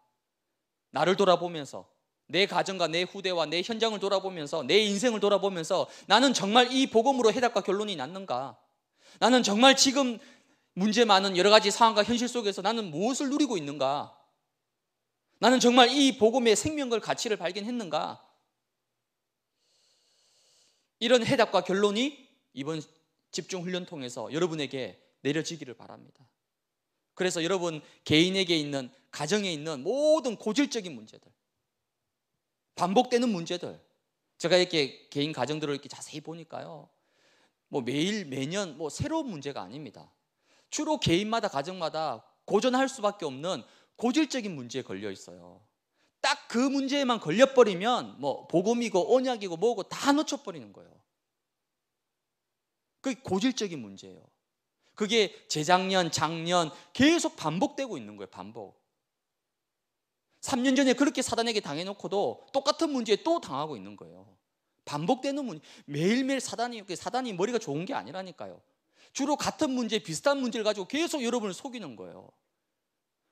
나를 돌아보면서 내 가정과 내 후대와 내 현장을 돌아보면서 내 인생을 돌아보면서 나는 정말 이 복음으로 해답과 결론이 났는가? 나는 정말 지금 문제 많은 여러 가지 상황과 현실 속에서 나는 무엇을 누리고 있는가? 나는 정말 이 복음의 생명과 가치를 발견했는가? 이런 해답과 결론이 이번 집중 훈련 통해서 여러분에게 내려지기를 바랍니다. 그래서 여러분 개인에게 있는 가정에 있는 모든 고질적인 문제들 반복되는 문제들. 제가 이렇게 개인 가정들을 이렇게 자세히 보니까요. 뭐 매일 매년 뭐 새로운 문제가 아닙니다. 주로 개인마다 가정마다 고전할 수밖에 없는 고질적인 문제에 걸려 있어요. 딱 그 문제에만 걸려버리면 뭐 복음이고 언약이고 뭐고 다 놓쳐버리는 거예요. 그게 고질적인 문제예요. 그게 재작년, 작년 계속 반복되고 있는 거예요. 반복. 3년 전에 그렇게 사단에게 당해놓고도 똑같은 문제에 또 당하고 있는 거예요. 반복되는 문제. 매일매일 사단이, 그 사단이 머리가 좋은 게 아니라니까요. 주로 같은 문제, 비슷한 문제를 가지고 계속 여러분을 속이는 거예요.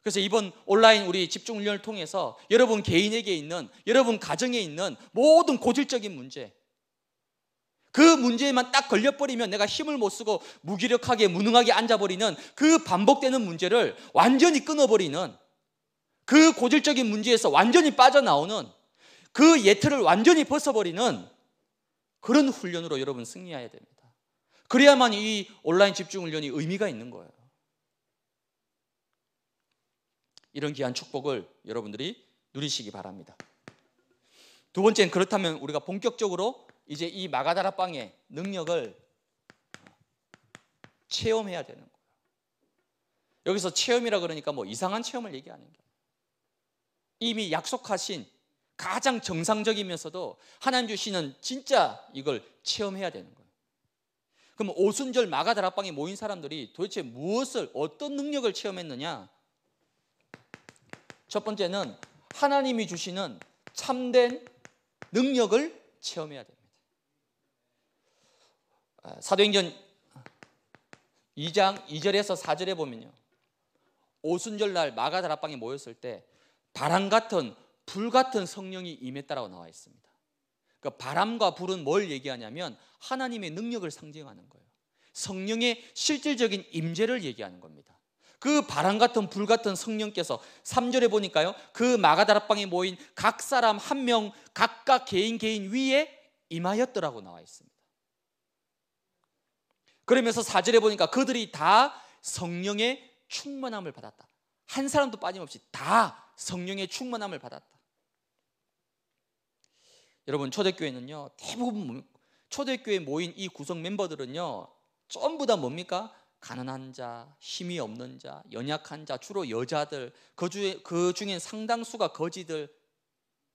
그래서 이번 온라인 우리 집중훈련을 통해서 여러분 개인에게 있는, 여러분 가정에 있는 모든 고질적인 문제, 그 문제에만 딱 걸려버리면 내가 힘을 못 쓰고 무기력하게 무능하게 앉아버리는 그 반복되는 문제를 완전히 끊어버리는 그 고질적인 문제에서 완전히 빠져나오는 그 예틀을 완전히 벗어버리는 그런 훈련으로 여러분 승리해야 됩니다. 그래야만 이 온라인 집중 훈련이 의미가 있는 거예요. 이런 귀한 축복을 여러분들이 누리시기 바랍니다. 두 번째는 그렇다면 우리가 본격적으로 이제 이 마가다라 빵의 능력을 체험해야 되는 거예요. 여기서 체험이라 그러니까 뭐 이상한 체험을 얘기하는 게 이미 약속하신 가장 정상적이면서도 하나님 주시는 진짜 이걸 체험해야 되는 거예요. 그럼 오순절 마가다락방에 모인 사람들이 도대체 무엇을 어떤 능력을 체험했느냐? 첫 번째는 하나님이 주시는 참된 능력을 체험해야 됩니다. 아, 사도행전 2장 2절에서 4절에 보면요. 오순절날 마가다락방에 모였을 때 바람 같은 불 같은 성령이 임했다라고 나와 있습니다. 그 바람과 불은 뭘 얘기하냐면 하나님의 능력을 상징하는 거예요. 성령의 실질적인 임재를 얘기하는 겁니다. 그 바람 같은 불 같은 성령께서 3절에 보니까요. 그 마가다락방에 모인 각 사람 한 명 각각 개인 개인 위에 임하였더라고 나와 있습니다. 그러면서 4절에 보니까 그들이 다 성령의 충만함을 받았다. 한 사람도 빠짐없이 다 성령의 충만함을 받았다. 여러분 초대교회는요 대부분 초대교회 모인 이 구성 멤버들은요 전부 다 뭡니까 가난한 자, 힘이 없는 자, 연약한 자, 주로 여자들 그 중에 그 상당수가 거지들,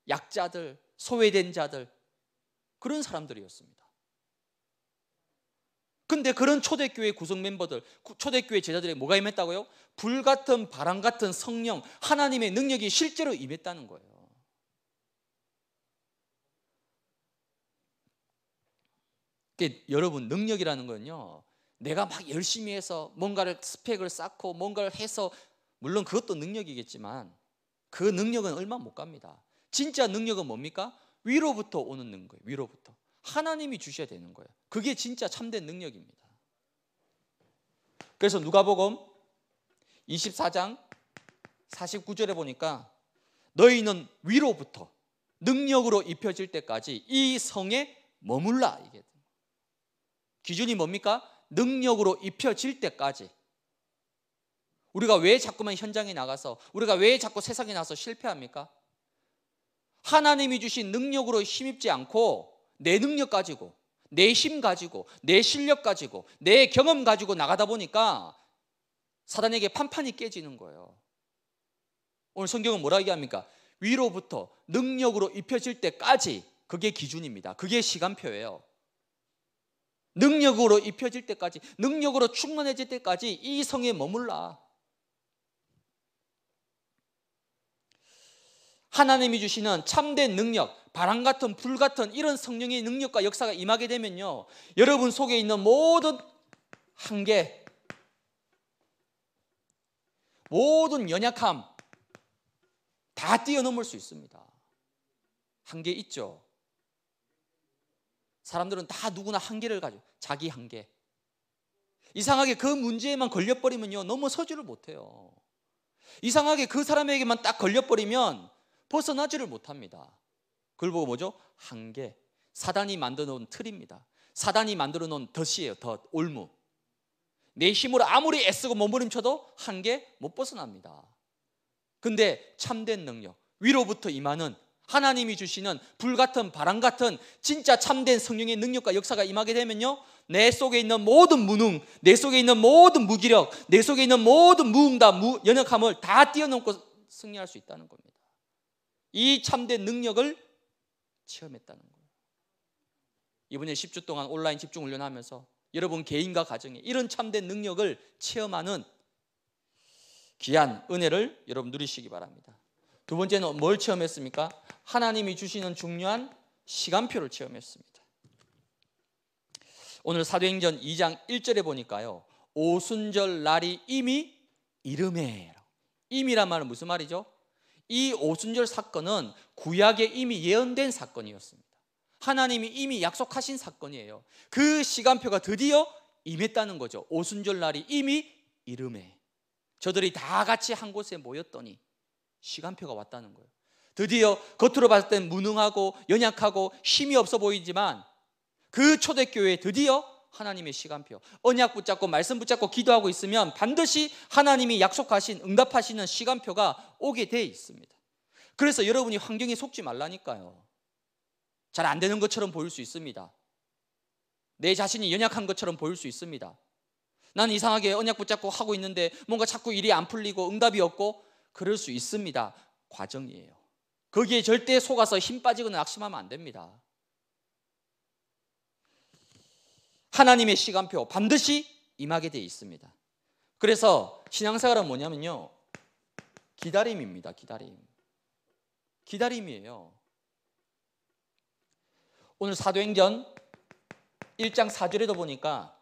약자들, 소외된 자들 그런 사람들이었습니다. 근데 그런 초대교회 구성 멤버들, 초대교회 제자들이 뭐가 임했다고요? 불 같은 바람 같은 성령, 하나님의 능력이 실제로 임했다는 거예요. 여러분 능력이라는 건요. 내가 막 열심히 해서 뭔가를 스펙을 쌓고 뭔가를 해서 물론 그것도 능력이겠지만 그 능력은 얼마 못 갑니다. 진짜 능력은 뭡니까? 위로부터 오는 능력, 위로부터. 하나님이 주셔야 되는 거예요. 그게 진짜 참된 능력입니다. 그래서 누가복음 24장 49절에 보니까 너희는 위로부터 능력으로 입혀질 때까지 이 성에 머물라 이게 기준이 뭡니까? 능력으로 입혀질 때까지 우리가 왜 자꾸만 현장에 나가서 우리가 왜 자꾸 세상에 나서 실패합니까? 하나님이 주신 능력으로 힘입지 않고 내 능력 가지고 내 힘 가지고 내 실력 가지고 내 경험 가지고 나가다 보니까 사단에게 판판이 깨지는 거예요. 오늘 성경은 뭐라 고 얘기합니까? 위로부터 능력으로 입혀질 때까지 그게 기준입니다. 그게 시간표예요. 능력으로 입혀질 때까지, 능력으로 충만해질 때까지 이 성에 머물라. 하나님이 주시는 참된 능력, 바람 같은 불 같은 이런 성령의 능력과 역사가 임하게 되면요. 여러분 속에 있는 모든 한계, 모든 연약함 다 뛰어넘을 수 있습니다. 한계 있죠. 사람들은 다 누구나 한계를 가져. 자기 한계. 이상하게 그 문제에만 걸려버리면요. 넘어서지를 못해요. 이상하게 그 사람에게만 딱 걸려버리면 벗어나지를 못합니다. 그걸 보고 뭐죠? 한계. 사단이 만들어 놓은 틀입니다. 사단이 만들어 놓은 덫이에요. 덫, 올무. 내 힘으로 아무리 애쓰고 몸부림쳐도 한계 못 벗어납니다. 근데 참된 능력, 위로부터 임하는 하나님이 주시는 불 같은 바람 같은 진짜 참된 성령의 능력과 역사가 임하게 되면요. 내 속에 있는 모든 무능, 내 속에 있는 모든 무기력, 내 속에 있는 모든 무응답, 무, 연약함을 다 뛰어넘고 승리할 수 있다는 겁니다. 이 참된 능력을 체험했다는 거예요. 이번에 10주 동안 온라인 집중 훈련하면서 여러분 개인과 가정에 이런 참된 능력을 체험하는 귀한 은혜를 여러분 누리시기 바랍니다. 두 번째는 뭘 체험했습니까? 하나님이 주시는 중요한 시간표를 체험했습니다. 오늘 사도행전 2장 1절에 보니까요. 오순절 날이 이미 이름에 임이란 말은 무슨 말이죠? 이 오순절 사건은 구약에 이미 예언된 사건이었습니다. 하나님이 이미 약속하신 사건이에요. 그 시간표가 드디어 임했다는 거죠. 오순절 날이 이미 이름에 저들이 다 같이 한 곳에 모였더니 시간표가 왔다는 거예요. 드디어 겉으로 봤을 땐 무능하고 연약하고 힘이 없어 보이지만 그 초대교회에 드디어 하나님의 시간표. 언약 붙잡고 말씀 붙잡고 기도하고 있으면 반드시 하나님이 약속하신 응답하시는 시간표가 오게 돼 있습니다. 그래서 여러분이 환경에 속지 말라니까요. 잘 안 되는 것처럼 보일 수 있습니다. 내 자신이 연약한 것처럼 보일 수 있습니다. 난 이상하게 언약 붙잡고 하고 있는데 뭔가 자꾸 일이 안 풀리고 응답이 없고 그럴 수 있습니다. 과정이에요. 거기에 절대 속아서 힘 빠지거나 낙심하면 안 됩니다. 하나님의 시간표 반드시 임하게 되어 있습니다. 그래서 신앙생활은 뭐냐면요. 기다림입니다. 기다림. 기다림이에요. 오늘 사도행전 1장 4절에도 보니까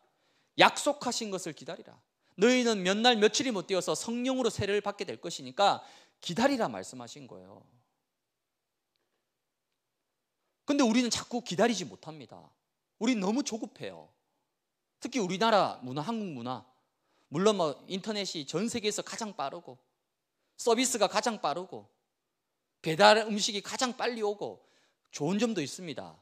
약속하신 것을 기다리라. 너희는 몇 날 며칠이 못 되어서 성령으로 세례를 받게 될 것이니까 기다리라 말씀하신 거예요. 근데 우리는 자꾸 기다리지 못합니다. 우리 너무 조급해요. 특히 우리나라 문화, 한국 문화. 물론 뭐 인터넷이 전 세계에서 가장 빠르고 서비스가 가장 빠르고 배달 음식이 가장 빨리 오고 좋은 점도 있습니다.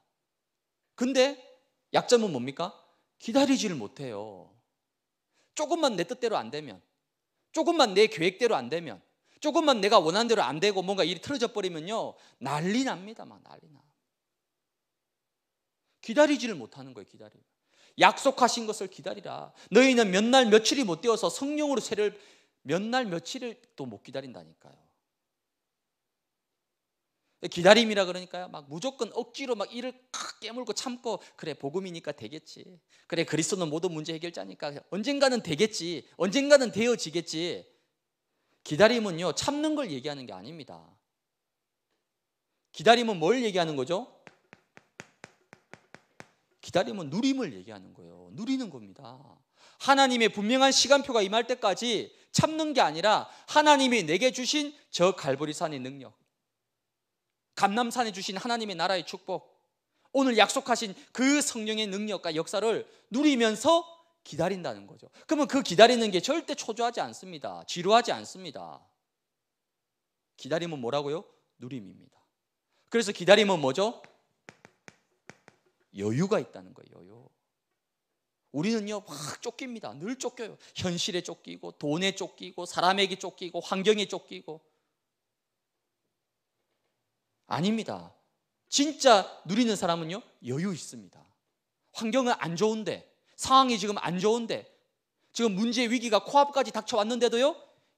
근데 약점은 뭡니까? 기다리지를 못해요. 조금만 내 뜻대로 안 되면, 조금만 내 계획대로 안 되면, 조금만 내가 원하는 대로 안 되고 뭔가 일이 틀어져 버리면요. 난리 납니다. 막 난리 나. 기다리지를 못하는 거예요, 기다리고 약속하신 것을 기다리라. 너희는 몇 날 며칠이 못 되어서 성령으로 세를 몇 날 며칠을 또 못 기다린다니까요. 기다림이라 그러니까요. 막 무조건 억지로 막 이를 칵 깨물고 참고 그래 복음이니까 되겠지. 그래 그리스도는 모든 문제 해결자니까 언젠가는 되겠지. 언젠가는 되어지겠지. 기다림은요 참는 걸 얘기하는 게 아닙니다. 기다림은 뭘 얘기하는 거죠? 기다림은 누림을 얘기하는 거예요. 누리는 겁니다. 하나님의 분명한 시간표가 임할 때까지 참는 게 아니라 하나님이 내게 주신 저 갈보리 산의 능력, 감남산에 주신 하나님의 나라의 축복, 오늘 약속하신 그 성령의 능력과 역사를 누리면서 기다린다는 거죠. 그러면 그 기다리는 게 절대 초조하지 않습니다. 지루하지 않습니다. 기다림은 뭐라고요? 누림입니다. 그래서 기다림은 뭐죠? 여유가 있다는 거예요. 여유. 우리는요 막 쫓깁니다. 늘 쫓겨요. 현실에 쫓기고 돈에 쫓기고 사람에게 쫓기고 환경에 쫓기고 아닙니다. 진짜 누리는 사람은요 여유 있습니다. 환경은 안 좋은데 상황이 지금 안 좋은데 지금 문제 위기가 코앞까지 닥쳐왔는데도요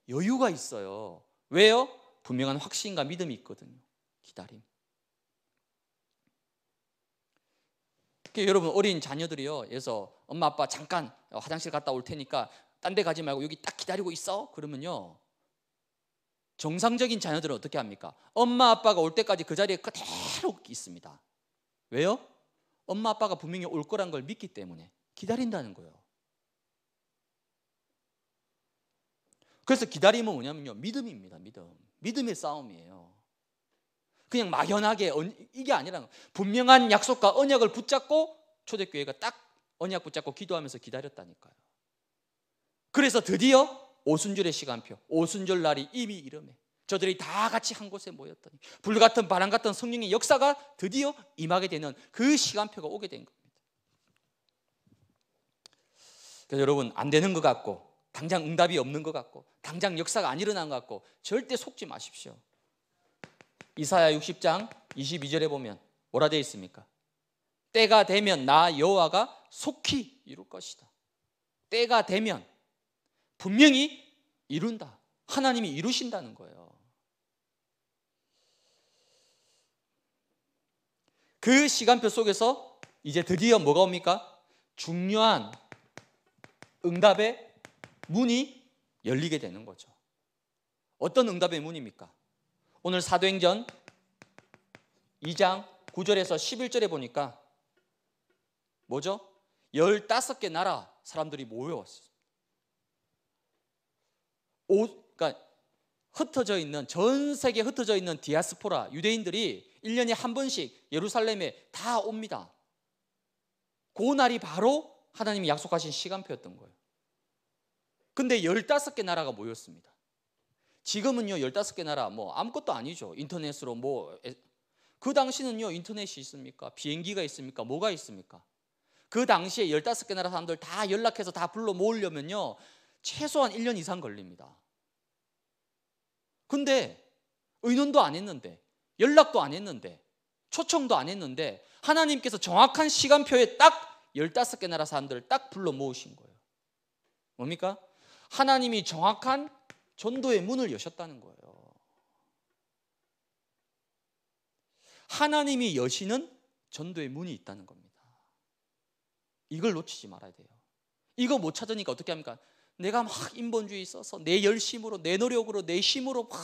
여유가 있어요. 왜요? 분명한 확신과 믿음이 있거든요. 기다림. 여러분 어린 자녀들이요. 그래서 엄마 아빠 잠깐 화장실 갔다 올 테니까 딴 데 가지 말고 여기 딱 기다리고 있어. 그러면요. 정상적인 자녀들은 어떻게 합니까? 엄마 아빠가 올 때까지 그 자리에 그대로 있습니다. 왜요? 엄마 아빠가 분명히 올 거란 걸 믿기 때문에 기다린다는 거예요. 그래서 기다림은 뭐냐면요. 믿음입니다. 믿음. 믿음의 싸움이에요. 그냥 막연하게 이게 아니라 분명한 약속과 언약을 붙잡고 초대교회가 딱 언약 붙잡고 기도하면서 기다렸다니까요. 그래서 드디어 오순절의 시간표, 오순절 날이 이미 이름에 저들이 다 같이 한 곳에 모였더니 불 같은 바람 같은 성령의 역사가 드디어 임하게 되는 그 시간표가 오게 된 겁니다. 그래서 여러분 안 되는 것 같고 당장 응답이 없는 것 같고 당장 역사가 안 일어난 것 같고 절대 속지 마십시오. 이사야 60장 22절에 보면 뭐라 되어 있습니까? 때가 되면 나 여호와가 속히 이룰 것이다. 때가 되면 분명히 이룬다. 하나님이 이루신다는 거예요. 그 시간표 속에서 이제 드디어 뭐가 옵니까? 중요한 응답의 문이 열리게 되는 거죠. 어떤 응답의 문입니까? 오늘 사도행전 2장 9절에서 11절에 보니까 뭐죠? 15개 나라 사람들이 모여왔어요. 그러니까 흩어져 있는 전세계 흩어져 있는 디아스포라 유대인들이 1년에 한 번씩 예루살렘에 다 옵니다. 그 날이 바로 하나님이 약속하신 시간표였던 거예요. 근데 15개 나라가 모였습니다. 지금은요, 15개 나라 뭐 아무것도 아니죠. 인터넷으로 뭐. 그 당시는요, 인터넷이 있습니까? 비행기가 있습니까? 뭐가 있습니까? 그 당시에 15개 나라 사람들 다 연락해서 다 불러 모으려면요, 최소한 1년 이상 걸립니다. 근데 의논도 안 했는데, 연락도 안 했는데, 초청도 안 했는데, 하나님께서 정확한 시간표에 딱 15개 나라 사람들딱 불러 모으신 거예요. 뭡니까? 하나님이 정확한 전도의 문을 여셨다는 거예요. 하나님이 여시는 전도의 문이 있다는 겁니다. 이걸 놓치지 말아야 돼요. 이거 못 찾으니까 어떻게 합니까? 내가 막 인본주의 있서내 열심으로 내 노력으로 내 힘으로 막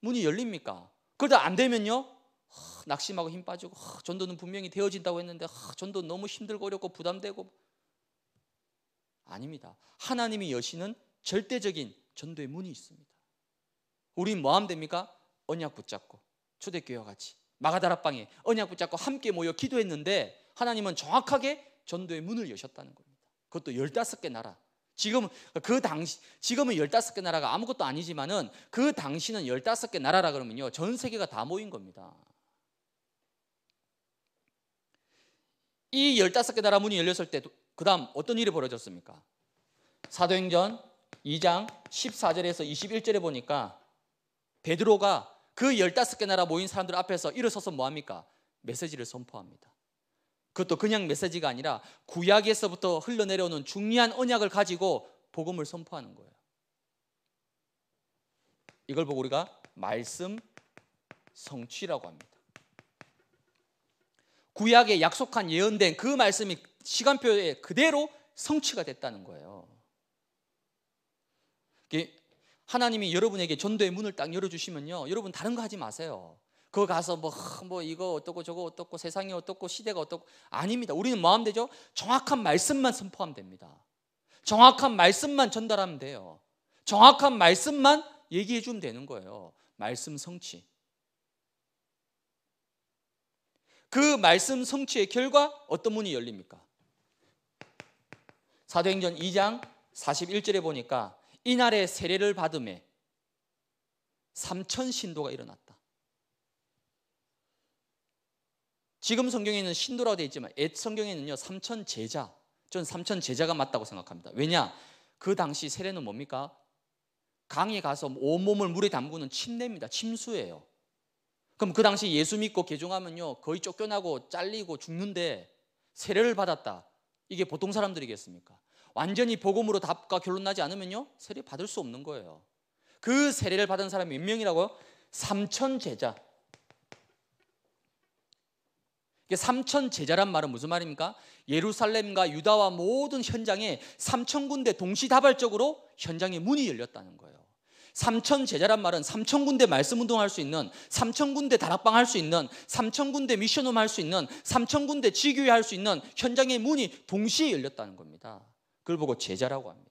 문이 열립니까? 그러다 안 되면요. 낙심하고 힘 빠지고 전도는 분명히 되어진다고 했는데 전도 너무 힘들고 어렵고 부담되고 아닙니다. 하나님이 여시는 절대적인 전도의 문이 있습니다. 우린 뭐하면 됩니까? 언약 붙잡고 초대교회와 같이 마가다락방에 언약 붙잡고 함께 모여 기도했는데 하나님은 정확하게 전도의 문을 여셨다는 겁니다. 그것도 15개 나라. 지금 그 당시 지금은 15개 나라가 아무것도 아니지만은 그 당시는 15개 나라라 그러면요. 전 세계가 다 모인 겁니다. 이 15개 나라 문이 열렸을 때 그다음 어떤 일이 벌어졌습니까? 사도행전 2장 14절에서 21절에 보니까 베드로가 그 15개 나라 모인 사람들 앞에서 일어서서 뭐합니까? 메시지를 선포합니다. 그것도 그냥 메시지가 아니라 구약에서부터 흘러내려오는 중요한 언약을 가지고 복음을 선포하는 거예요. 이걸 보고 우리가 말씀 성취라고 합니다. 구약에 약속한 예언된 그 말씀이 시간표에 그대로 성취가 됐다는 거예요. 예, 하나님이 여러분에게 전도의 문을 딱 열어주시면요. 여러분 다른 거 하지 마세요. 그거 가서 뭐, 뭐 이거 어떻고 저거 어떻고 세상이 어떻고 시대가 어떻고 아닙니다. 우리는 뭐 하면 되죠? 정확한 말씀만 선포하면 됩니다. 정확한 말씀만 전달하면 돼요. 정확한 말씀만 얘기해 주면 되는 거예요. 말씀 성취. 그 말씀 성취의 결과 어떤 문이 열립니까? 사도행전 2장 41절에 보니까 이날에 세례를 받음에 삼천 신도가 일어났다. 지금 성경에는 신도라고 되어 있지만 옛 성경에는요 삼천 제자. 저는 삼천 제자가 맞다고 생각합니다. 왜냐? 그 당시 세례는 뭡니까? 강에 가서 온몸을 물에 담그는 침례입니다. 침수예요. 그럼 그 당시 예수 믿고 개종하면요 거의 쫓겨나고 잘리고 죽는데 세례를 받았다. 이게 보통 사람들이겠습니까? 완전히 복음으로 답과 결론 나지 않으면요 세례 받을 수 없는 거예요. 그 세례를 받은 사람이 몇 명이라고요? 삼천 제자. 이게 삼천 제자란 말은 무슨 말입니까? 예루살렘과 유다와 모든 현장에 삼천 군데 동시다발적으로 현장에 문이 열렸다는 거예요. 삼천 제자란 말은 삼천 군데 말씀 운동할 수 있는 삼천 군데 다락방 할 수 있는 삼천 군데 미션홈 할수 있는 삼천 군데 지교회 할 수 있는 현장의 문이 동시에 열렸다는 겁니다. 그걸 보고 제자라고 합니다.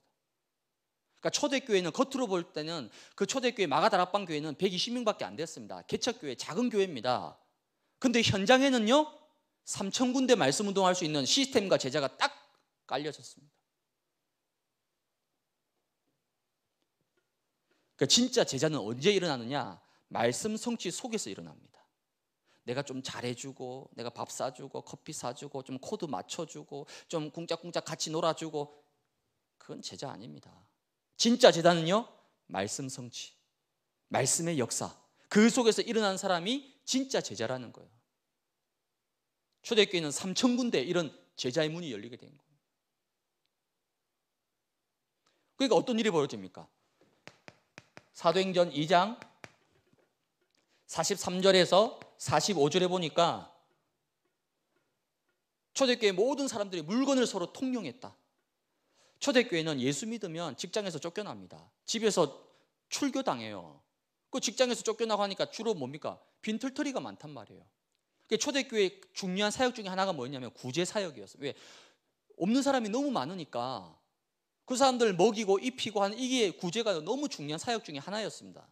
그러니까 초대교회는 겉으로 볼 때는 그 초대교회 마가다락방 교회는 120명밖에 안 됐습니다. 개척교회 작은 교회입니다. 근데 현장에는요 3천 군데 말씀 운동할 수 있는 시스템과 제자가 딱 깔려졌습니다. 그러니까 진짜 제자는 언제 일어나느냐? 말씀 성취 속에서 일어납니다. 내가 좀 잘해주고, 내가 밥 사주고, 커피 사주고, 좀 코드 맞춰주고, 좀 쿵짝쿵짝 같이 놀아주고, 그건 제자 아닙니다. 진짜 제자는요, 말씀 성취, 말씀의 역사, 그 속에서 일어난 사람이 진짜 제자라는 거예요. 초대교회는 3천 군데 이런 제자의 문이 열리게 된 거예요. 그러니까 어떤 일이 벌어집니까? 사도행전 2장 43절에서 45절에 보니까 초대교회 모든 사람들이 물건을 서로 통용했다. 초대교회는 예수 믿으면 직장에서 쫓겨납니다. 집에서 출교당해요. 그 직장에서 쫓겨나고 하니까 주로 뭡니까? 빈털터리가 많단 말이에요. 초대교회 중요한 사역 중에 하나가 뭐였냐면 구제 사역이었어요. 왜? 없는 사람이 너무 많으니까 그 사람들 을 먹이고 입히고 하는 이게 구제가 너무 중요한 사역 중에 하나였습니다.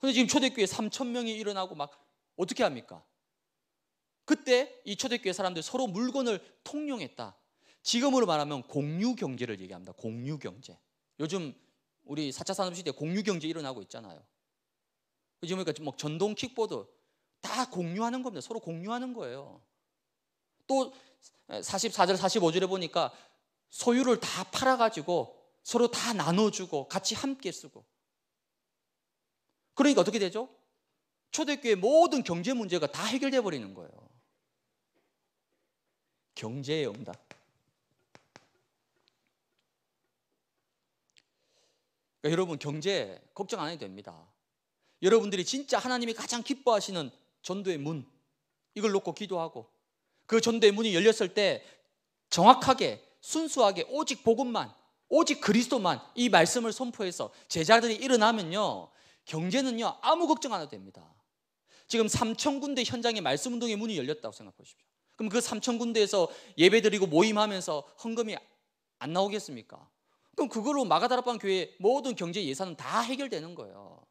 근데 지금 초대교회 3천 명이 일어나고 막 어떻게 합니까? 그때 이 초대교회 사람들 서로 물건을 통용했다. 지금으로 말하면 공유 경제를 얘기합니다. 공유 경제. 요즘 우리 4차 산업 시대 공유 경제 일어나고 있잖아요. 그죠? 그러니까 뭐 전동 킥보드 다 공유하는 겁니다. 서로 공유하는 거예요. 또 44절 45절에 보니까 소유를 다 팔아 가지고 서로 다 나눠 주고 같이 함께 쓰고 그러니까 어떻게 되죠? 초대교회 모든 경제 문제가 다 해결돼 버리는 거예요. 경제의 응답. 그러니까 여러분 경제 걱정 안 해도 됩니다. 여러분들이 진짜 하나님이 가장 기뻐하시는 전도의 문 이걸 놓고 기도하고 그 전도의 문이 열렸을 때 정확하게 순수하게 오직 복음만 오직 그리스도만 이 말씀을 선포해서 제자들이 일어나면요 경제는요 아무 걱정 안 해도 됩니다. 지금 3천 군데 현장에 말씀 운동의 문이 열렸다고 생각하십시오. 그럼 그 3천 군데에서 예배 드리고 모임하면서 헌금이 안 나오겠습니까? 그럼 그걸로 마가다라방 교회 모든 경제 예산은 다 해결되는 거예요.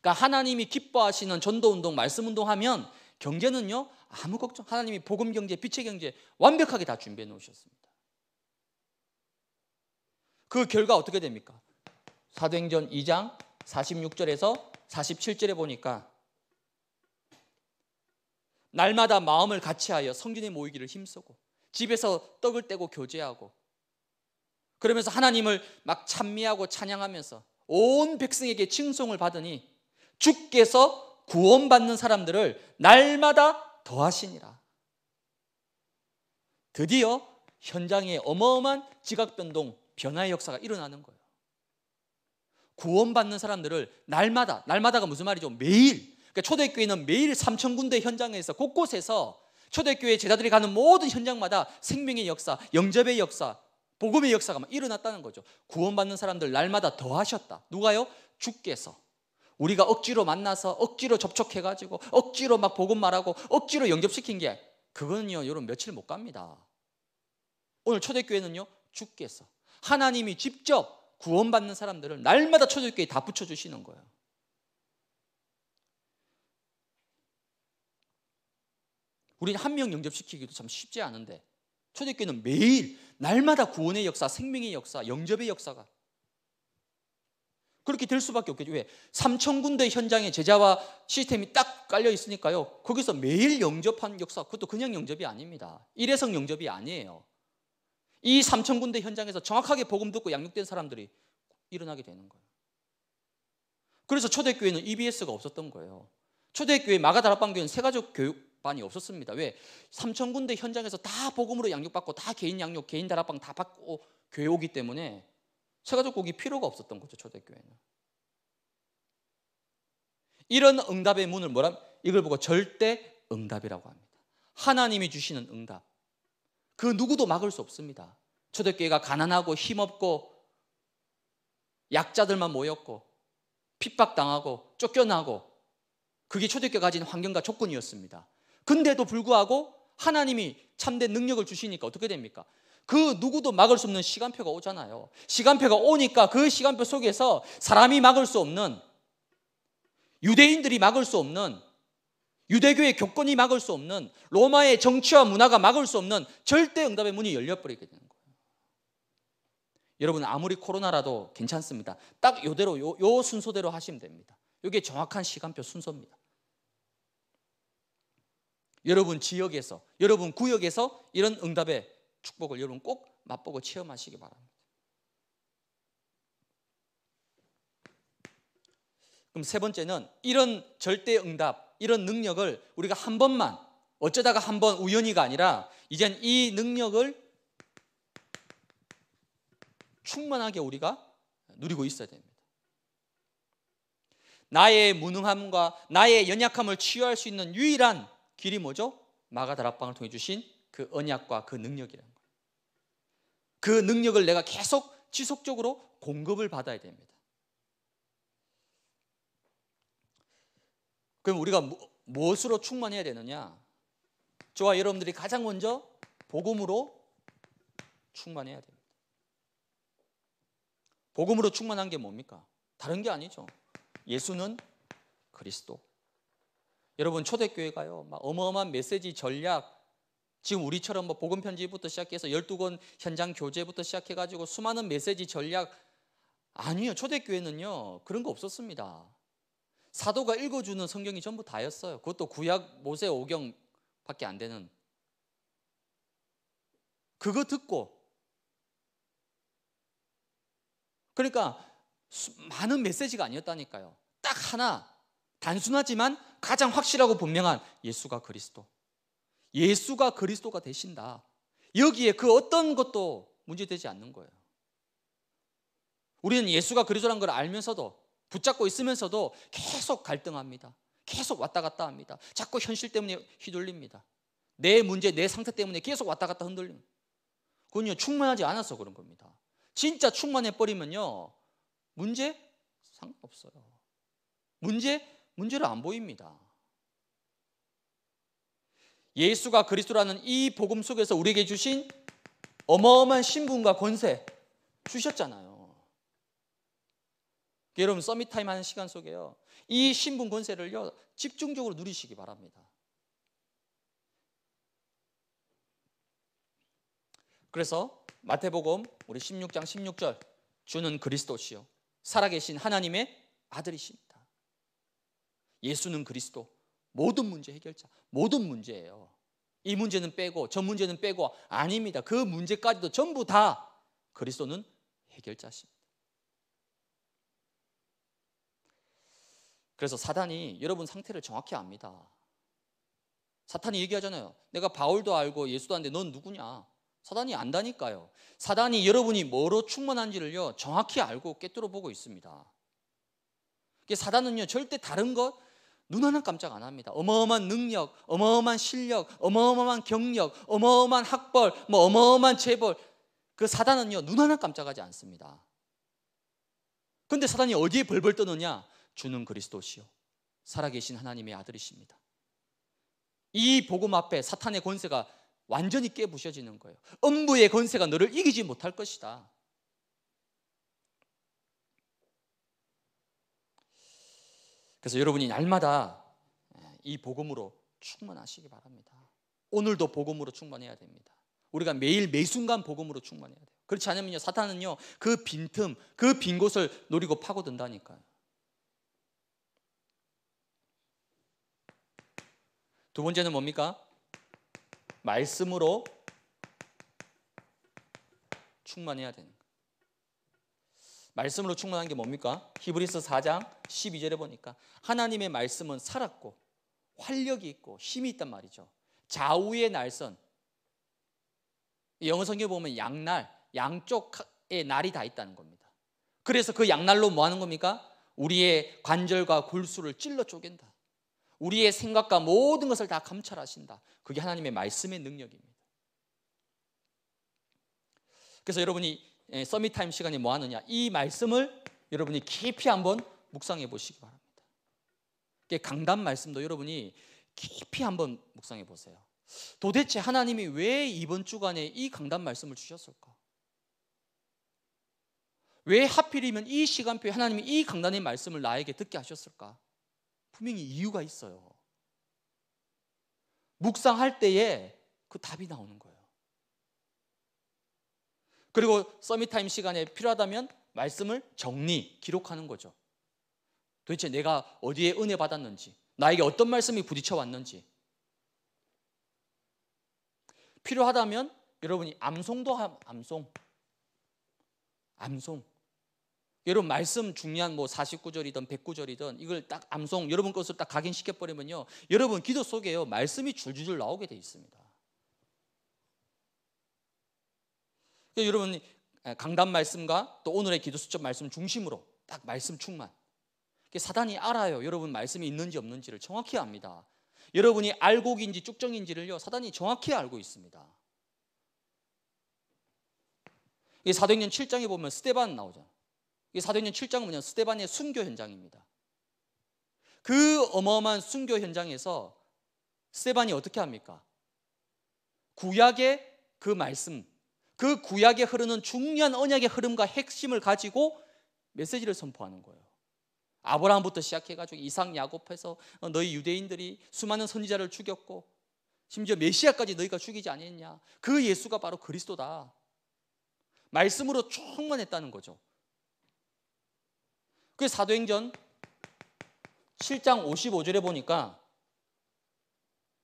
그러니까 하나님이 기뻐하시는 전도 운동, 말씀 운동 하면 경제는요 아무 걱정 하나님이 복음 경제, 빛의 경제 완벽하게 다 준비해 놓으셨습니다. 그 결과 어떻게 됩니까? 사도행전 2장 46절에서 47절에 보니까 날마다 마음을 같이하여 성전에 모이기를 힘쓰고 집에서 떡을 떼고 교제하고 그러면서 하나님을 막 찬미하고 찬양하면서 온 백성에게 칭송을 받으니 주께서 구원받는 사람들을 날마다 더하시니라. 드디어 현장에 어마어마한 지각 변동, 변화의 역사가 일어나는 거예요. 구원받는 사람들을 날마다, 날마다가 무슨 말이죠? 매일 그러니까 초대교회는 매일 3천 군데 현장에서 곳곳에서 초대교회 제자들이 가는 모든 현장마다 생명의 역사, 영접의 역사, 복음의 역사가 막 일어났다는 거죠. 구원받는 사람들 날마다 더 하셨다. 누가요? 주께서. 우리가 억지로 만나서 억지로 접촉해가지고 억지로 막 복음 말하고 억지로 영접시킨 게 그거는요, 여러분 며칠 못 갑니다. 오늘 초대교회는요, 주께서. 하나님이 직접 구원받는 사람들을 날마다 초대교회에 다 붙여주시는 거예요. 우리 한 명 영접시키기도 참 쉽지 않은데 초대교회는 매일 날마다 구원의 역사, 생명의 역사, 영접의 역사가 그렇게 될 수밖에 없겠죠. 왜? 3천 군데 현장에 제자와 시스템이 딱 깔려 있으니까요. 거기서 매일 영접한 역사, 그것도 그냥 영접이 아닙니다. 일회성 영접이 아니에요. 이 3천 군데 현장에서 정확하게 복음 듣고 양육된 사람들이 일어나게 되는 거예요. 그래서 초대교회는 EBS가 없었던 거예요. 초대교회 마가다락방 교회는 세가족 교육 반이 없었습니다. 왜? 3천 군데 현장에서 다 복음으로 양육받고 다 개인 양육, 개인 다락방 다 받고 교회 오기 때문에 세가족 곡이 필요가 없었던 거죠 초대교회는. 이런 응답의 문을 뭐라 이걸 보고 절대 응답이라고 합니다. 하나님이 주시는 응답. 그 누구도 막을 수 없습니다. 초대교회가 가난하고 힘없고 약자들만 모였고 핍박당하고 쫓겨나고 그게 초대교회가 가진 환경과 조건이었습니다. 근데도 불구하고 하나님이 참된 능력을 주시니까 어떻게 됩니까? 그 누구도 막을 수 없는 시간표가 오잖아요. 시간표가 오니까 그 시간표 속에서 사람이 막을 수 없는 유대인들이 막을 수 없는 유대교의 교권이 막을 수 없는 로마의 정치와 문화가 막을 수 없는 절대 응답의 문이 열려버리게 되는 거예요. 여러분 아무리 코로나라도 괜찮습니다. 딱 요대로 요, 요 순서대로 하시면 됩니다. 이게 정확한 시간표 순서입니다. 여러분 지역에서, 여러분 구역에서 이런 응답의 축복을 여러분 꼭 맛보고 체험하시기 바랍니다. 그럼 세 번째는 이런 절대 응답, 이런 능력을 우리가 한 번만 어쩌다가 한 번 우연히가 아니라 이젠 이 능력을 충만하게 우리가 누리고 있어야 됩니다. 나의 무능함과 나의 연약함을 치유할 수 있는 유일한 길이 뭐죠? 마가다락방을 통해 주신 그 언약과 그 능력이라는 거예요. 그 능력을 내가 계속 지속적으로 공급을 받아야 됩니다. 그럼 우리가 뭐, 무엇으로 충만해야 되느냐? 저와 여러분들이 가장 먼저 복음으로 충만해야 됩니다. 복음으로 충만한 게 뭡니까? 다른 게 아니죠. 예수는 그리스도. 여러분 초대교회가요. 막 어마어마한 메시지 전략 지금 우리처럼 뭐 복음 편지부터 시작해서 12권 현장 교재부터 시작해 가지고 수많은 메시지 전략 아니요. 초대교회는요. 그런 거 없었습니다. 사도가 읽어 주는 성경이 전부 다였어요. 그것도 구약 모세 오경밖에 안 되는 그거 듣고 그러니까 수, 많은 메시지가 아니었다니까요. 딱 하나 단순하지만 가장 확실하고 분명한 예수가 그리스도. 예수가 그리스도가 되신다. 여기에 그 어떤 것도 문제되지 않는 거예요. 우리는 예수가 그리스도라는걸 알면서도 붙잡고 있으면서도 계속 갈등합니다. 계속 왔다 갔다 합니다. 자꾸 현실 때문에 휘둘립니다. 내 문제, 내 상태 때문에 계속 왔다 갔다 흔들림. 그건요, 충만하지 않아서 그런 겁니다. 진짜 충만해버리면요, 문제? 상관없어요. 문제? 문제를 안 보입니다. 예수가 그리스도라는 이 복음 속에서 우리에게 주신 어마어마한 신분과 권세 주셨잖아요. 여러분 서밋타임 하는 시간 속에요. 이 신분 권세를요. 집중적으로 누리시기 바랍니다. 그래서 마태복음 우리 16장 16절 주는 그리스도시요 살아계신 하나님의 아들이십니다. 예수는 그리스도. 모든 문제 해결자. 모든 문제예요. 이 문제는 빼고 저 문제는 빼고 아닙니다. 그 문제까지도 전부 다 그리스도는 해결자십니다. 그래서 사단이 여러분 상태를 정확히 압니다. 사탄이 얘기하잖아요. 내가 바울도 알고 예수도 아는데 넌 누구냐? 사단이 안다니까요. 사단이 여러분이 뭐로 충만한지를요 정확히 알고 깨뜨려 보고 있습니다. 사단은요 절대 다른 것눈 하나 깜짝 안 합니다. 어마어마한 능력, 어마어마한 실력, 어마어마한 경력, 어마어마한 학벌, 뭐 어마어마한 재벌. 그 사단은요, 눈 하나 깜짝하지 않습니다. 근데 사단이 어디에 벌벌 떠느냐? 주는 그리스도시요. 살아계신 하나님의 아들이십니다. 이 복음 앞에 사탄의 권세가 완전히 깨부셔지는 거예요. 음부의 권세가 너를 이기지 못할 것이다. 그래서 여러분이 날마다 예, 이 복음으로 충만하시기 바랍니다. 오늘도 복음으로 충만해야 됩니다. 우리가 매일 매 순간 복음으로 충만해야 돼요. 그렇지 않으면요 사탄은요 그 빈틈, 그 빈 곳을 노리고 파고든다니까요. 두 번째는 뭡니까? 말씀으로 충만해야 되는 말씀으로 충만한 게 뭡니까? 히브리서 4장 12절에 보니까 하나님의 말씀은 살았고 활력이 있고 힘이 있단 말이죠. 좌우의 날선 영어 성경 보면 양날 양쪽에 날이 다 있다는 겁니다. 그래서 그 양날로 뭐 하는 겁니까? 우리의 관절과 골수를 찔러 쪼갠다. 우리의 생각과 모든 것을 다 감찰하신다. 그게 하나님의 말씀의 능력입니다. 그래서 여러분이 예, 서밋타임 시간이뭐 하느냐 이 말씀을 여러분이 깊이 한번 묵상해 보시기 바랍니다. 강단 말씀도 여러분이 깊이 한번 묵상해 보세요. 도대체 하나님이 왜 이번 주간에 이 강단 말씀을 주셨을까? 왜 하필이면 이 시간표에 하나님이 이 강단의 말씀을 나에게 듣게 하셨을까? 분명히 이유가 있어요. 묵상할 때에 그 답이 나오는 거예요. 그리고 서미타임 시간에 필요하다면 말씀을 정리, 기록하는 거죠. 도대체 내가 어디에 은혜 받았는지, 나에게 어떤 말씀이 부딪혀 왔는지. 필요하다면 여러분이 암송도 함, 암송. 암송. 여러분 말씀 중요한 뭐 49절이든 109절이든 이걸 딱 암송 여러분 것으로 딱 각인시켜 버리면요. 여러분 기도 속에요. 말씀이 줄줄줄 나오게 돼 있습니다. 그 여러분 강단 말씀과 또 오늘의 기도 수첩 말씀 중심으로 딱 말씀 충만. 사단이 알아요. 여러분 말씀이 있는지 없는지를 정확히 압니다. 여러분이 알곡인지 쭉정인지를요. 사단이 정확히 알고 있습니다. 이 사도행전 7장에 보면 스테반 나오잖아요. 이 사도행전 7장은 뭐냐? 스테반의 순교 현장입니다. 그 어마어마한 순교 현장에서 스테반이 어떻게 합니까? 구약의 그 말씀, 그 구약에 흐르는 중요한 언약의 흐름과 핵심을 가지고 메시지를 선포하는 거예요. 아브라함부터 시작해가지고 이삭 야곱해서 너희 유대인들이 수많은 선지자를 죽였고 심지어 메시아까지 너희가 죽이지 아니냐그 예수가 바로 그리스도다. 말씀으로 충만했다는 거죠. 그 사도행전 7장 55절에 보니까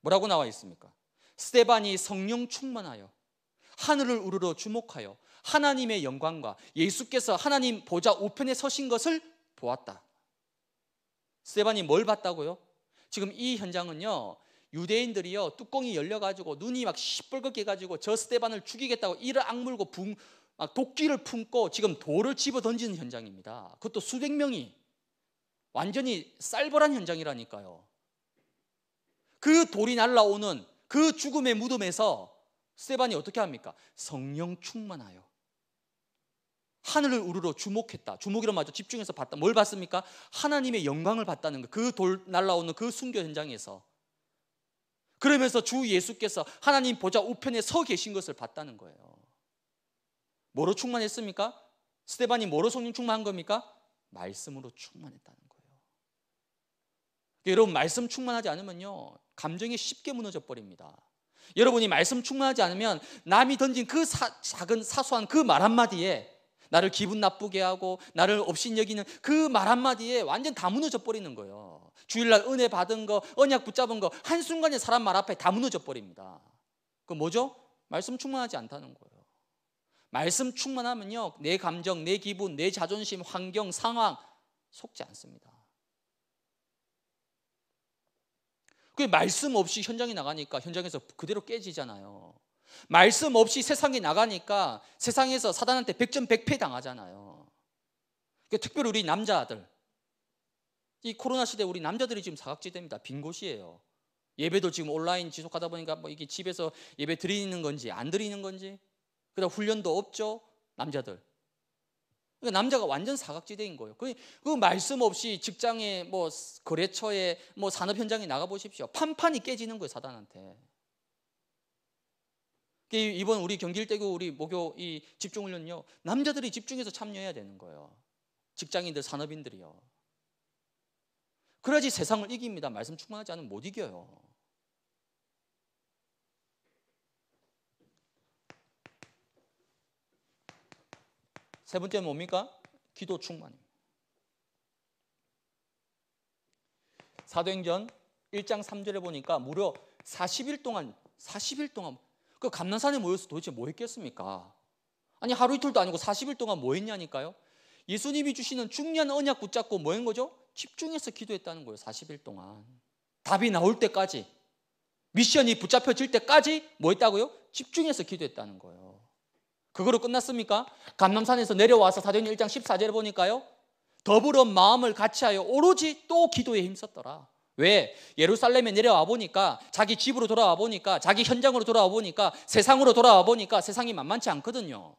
뭐라고 나와 있습니까? 스테반이 성령 충만하여 하늘을 우르르 주목하여 하나님의 영광과 예수께서 하나님 보좌 우편에 서신 것을 보았다. 스테반이 뭘 봤다고요? 지금 이 현장은요. 유대인들이요. 뚜껑이 열려 가지고 눈이 막 시뻘겋게 가지고 저 스테반을 죽이겠다고 이를 악물고 붕, 막 도끼를 품고 지금 돌을 집어 던지는 현장입니다. 그것도 수백 명이 완전히 쌀벌한 현장이라니까요. 그 돌이 날라오는 그 죽음의 무덤에서 스테반이 어떻게 합니까? 성령 충만하여 하늘을 우르러 주목했다. 주목이란 말이죠. 집중해서 봤다. 뭘 봤습니까? 하나님의 영광을 봤다는 거. 그 돌 날라오는 그 순교 현장에서. 그러면서 주 예수께서 하나님 보좌 우편에 서 계신 것을 봤다는 거예요. 뭐로 충만했습니까? 스테반이 뭐로 성령 충만한 겁니까? 말씀으로 충만했다는 거예요. 여러분 말씀 충만하지 않으면요 감정이 쉽게 무너져 버립니다. 여러분이 말씀 충만하지 않으면 남이 던진 그 사, 작은 사소한 그 말 한마디에 나를 기분 나쁘게 하고 나를 없신여기는그 말 한마디에 완전 다 무너져 버리는 거예요. 주일날 은혜 받은 거, 언약 붙잡은 거 한순간에 사람 말 앞에 다 무너져 버립니다. 그 뭐죠? 말씀 충만하지 않다는 거예요. 말씀 충만하면요. 내 감정, 내 기분, 내 자존심, 환경, 상황 속지 않습니다. 그 말씀 없이 현장에 나가니까 현장에서 그대로 깨지잖아요. 말씀 없이 세상에 나가니까 세상에서 사단한테 1 0 0패 당하잖아요. 그러니까 특별히 우리 남자들. 이 코로나 시대 우리 남자들이 지금 사각지대입니다. 빈 곳이에요. 예배도 지금 온라인 지속하다 보니까 뭐 이게 집에서 예배 드리는 건지 안 드리는 건지 그다음 훈련도 없죠. 남자들. 그러니까 남자가 완전 사각지대인 거예요. 그, 그 말씀 없이 직장에 뭐 거래처에 뭐 산업 현장에 나가 보십시오. 판판이 깨지는 거예요 사단한테. 그 이번 우리 경길대교 우리 목요 이 집중훈련요 남자들이 집중해서 참여해야 되는 거예요. 직장인들 산업인들이요. 그래야지 세상을 이깁니다. 말씀 충만하지 않으면 못 이겨요. 세 번째는 뭡니까? 기도 충만입니다. 사도행전 1장 3절에 보니까 무려 40일 동안 40일 동안 그 감난산에 모여서 도대체 뭐 했겠습니까? 아니 하루 이틀도 아니고 40일 동안 뭐 했냐니까요. 예수님이 주시는 중요한 언약 붙잡고 뭐 한 거죠? 집중해서 기도했다는 거예요. 40일 동안. 답이 나올 때까지 미션이 붙잡혀질 때까지 뭐 했다고요? 집중해서 기도했다는 거예요. 그거로 끝났습니까? 감남산에서 내려와서 사전 1장 14절에 보니까요. 더불어 마음을 같이하여 오로지 또 기도에 힘썼더라. 왜? 예루살렘에 내려와 보니까 자기 집으로 돌아와 보니까 자기 현장으로 돌아와 보니까 세상으로 돌아와 보니까 세상이 만만치 않거든요.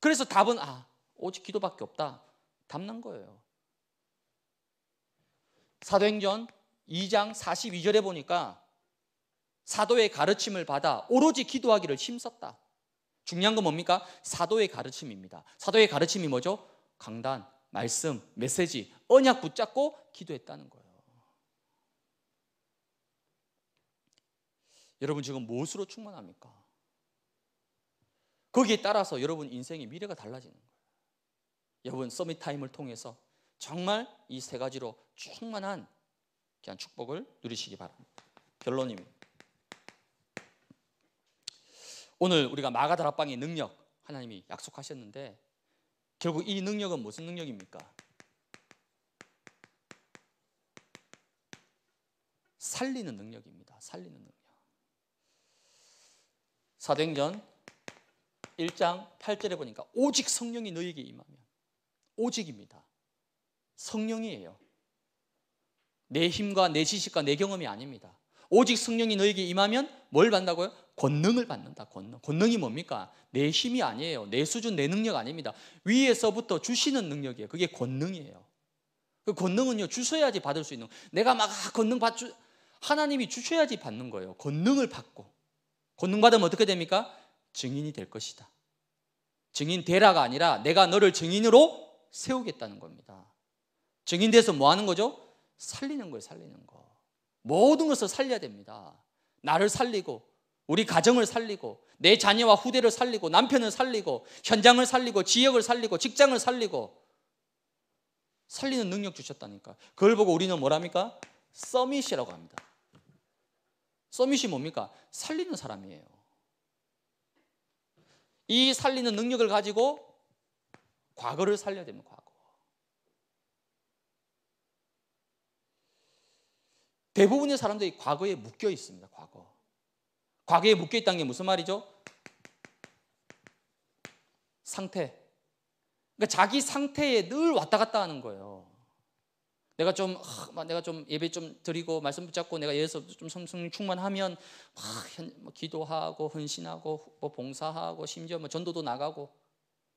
그래서 답은 아, 오직 기도밖에 없다. 답난 거예요. 사도행전 2장 42절에 보니까 사도의 가르침을 받아 오로지 기도하기를 힘썼다. 중요한 건 뭡니까? 사도의 가르침입니다. 사도의 가르침이 뭐죠? 강단, 말씀, 메시지, 언약 붙잡고 기도했다는 거예요. 여러분 지금 무엇으로 충만합니까? 거기에 따라서 여러분 인생의 미래가 달라지는 거예요. 여러분 서밋 타임을 통해서 정말 이 세 가지로 충만한 귀한 축복을 누리시기 바랍니다. 결론입니다. 오늘 우리가 마가다락방의 능력 하나님이 약속하셨는데 결국 이 능력은 무슨 능력입니까? 살리는 능력입니다. 살리는 능력. 사도행전 1장 8절에 보니까 오직 성령이 너에게 임하면 오직입니다. 성령이에요. 내 힘과 내 지식과 내 경험이 아닙니다. 오직 성령이 너에게 임하면 뭘 받는다고요? 권능을 받는다. 권능. 권능이 뭡니까? 내 힘이 아니에요. 내 수준, 내 능력 아닙니다. 위에서부터 주시는 능력이에요. 그게 권능이에요. 그 권능은요, 주셔야지 받을 수 있는. 내가 막 아, 권능 받주, 하나님이 주셔야지 받는 거예요. 권능을 받고. 권능 받으면 어떻게 됩니까? 증인이 될 것이다. 증인 되라가 아니라 내가 너를 증인으로 세우겠다는 겁니다. 증인 돼서 뭐 하는 거죠? 살리는 거예요, 살리는 거. 모든 것을 살려야 됩니다. 나를 살리고 우리 가정을 살리고 내 자녀와 후대를 살리고 남편을 살리고 현장을 살리고 지역을 살리고 직장을 살리고 살리는 능력 주셨다니까. 그걸 보고 우리는 뭐랍니까? 서밋이라고 합니다. 서밋이 뭡니까? 살리는 사람이에요. 이 살리는 능력을 가지고 과거를 살려야 됩니다. 과거. 대부분의 사람들이 과거에 묶여 있습니다. 과거. 과거에 묶여 있다는 게 무슨 말이죠? 상태. 그러니까 자기 상태에 늘 왔다 갔다 하는 거예요. 내가 좀 아, 내가 좀 예배 좀 드리고 말씀 붙잡고 내가 예수 좀 성령 충만하면 막 아, 기도하고 헌신하고 뭐 봉사하고 심지어 뭐 전도도 나가고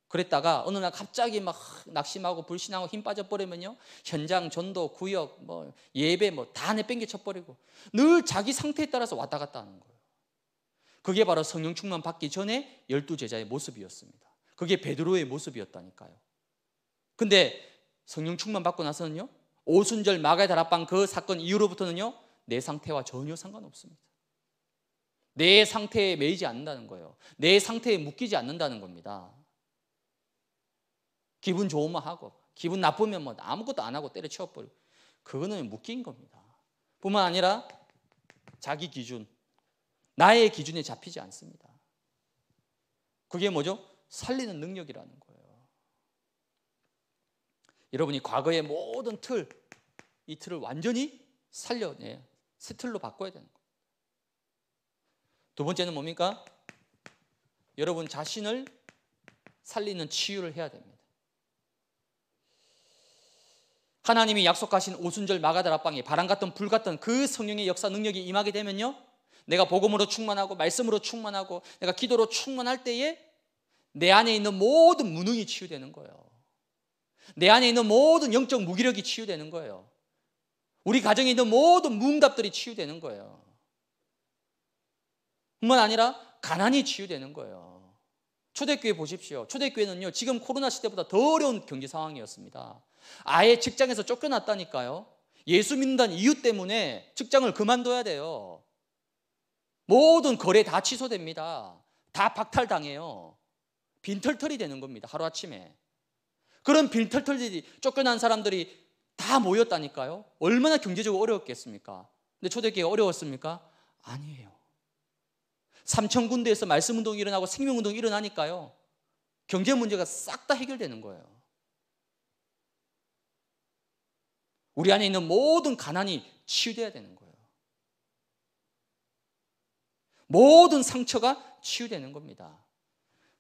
그랬다가 어느 날 갑자기 막 낙심하고 불신하고 힘 빠져버리면요 현장 전도 구역 뭐 예배 뭐 다 내뺑겨쳐 버리고 늘 자기 상태에 따라서 왔다 갔다 하는 거예요. 그게 바로 성령 충만 받기 전에 열두 제자의 모습이었습니다. 그게 베드로의 모습이었다니까요. 근데 성령 충만 받고 나서는요 오순절 마가의 다락방 그 사건 이후로부터는요 내 상태와 전혀 상관없습니다. 내 상태에 매이지 않는다는 거예요. 내 상태에 묶이지 않는다는 겁니다. 기분 좋으면 하고 기분 나쁘면 뭐 아무것도 안 하고 때려치워버리고 그거는 묶인 겁니다. 뿐만 아니라 자기 기준, 나의 기준에 잡히지 않습니다. 그게 뭐죠? 살리는 능력이라는 거예요. 여러분이 과거의 모든 틀, 이 틀을 완전히 살려내야 예, 새 틀로 바꿔야 되는 거예요. 두 번째는 뭡니까? 여러분 자신을 살리는 치유를 해야 됩니다. 하나님이 약속하신 오순절 마가다라 빵에 바람 같던 불 같던 그 성령의 역사 능력이 임하게 되면요. 내가 복음으로 충만하고 말씀으로 충만하고 내가 기도로 충만할 때에 내 안에 있는 모든 무능이 치유되는 거예요. 내 안에 있는 모든 영적 무기력이 치유되는 거예요. 우리 가정에 있는 모든 문답들이 치유되는 거예요. 뿐만 아니라 가난이 치유되는 거예요. 초대교회 보십시오. 초대교회는요, 지금 코로나 시대보다 더 어려운 경제 상황이었습니다. 아예 직장에서 쫓겨났다니까요. 예수 믿는다는 이유 때문에 직장을 그만둬야 돼요. 모든 거래 다 취소됩니다. 다 박탈당해요. 빈털털이 되는 겁니다. 하루아침에. 그런 빈털털이 쫓겨난 사람들이 다 모였다니까요. 얼마나 경제적으로 어려웠겠습니까? 근데 초대교회가 어려웠습니까? 아니에요. 삼천 군데에서 말씀 운동이 일어나고 생명 운동이 일어나니까요. 경제 문제가 싹 다 해결되는 거예요. 우리 안에 있는 모든 가난이 치유되어야 되는 거예요. 모든 상처가 치유되는 겁니다.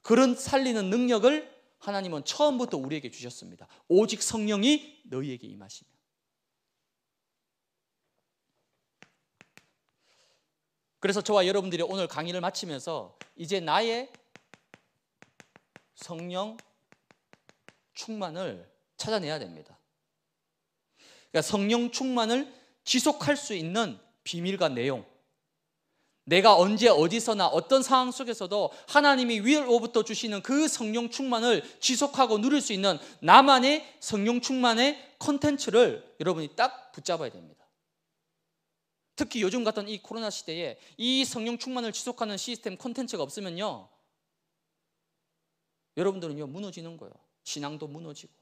그런 살리는 능력을 하나님은 처음부터 우리에게 주셨습니다. 오직 성령이 너희에게 임하시며. 그래서 저와 여러분들이 오늘 강의를 마치면서 이제 나의 성령 충만을 찾아내야 됩니다. 그러니까 성령 충만을 지속할 수 있는 비밀과 내용. 내가 언제 어디서나 어떤 상황 속에서도 하나님이 위로부터 주시는 그 성령 충만을 지속하고 누릴 수 있는 나만의 성령 충만의 컨텐츠를 여러분이 딱 붙잡아야 됩니다. 특히 요즘 같은 이 코로나 시대에 이 성령 충만을 지속하는 시스템 컨텐츠가 없으면요. 여러분들은요, 무너지는 거예요. 신앙도 무너지고,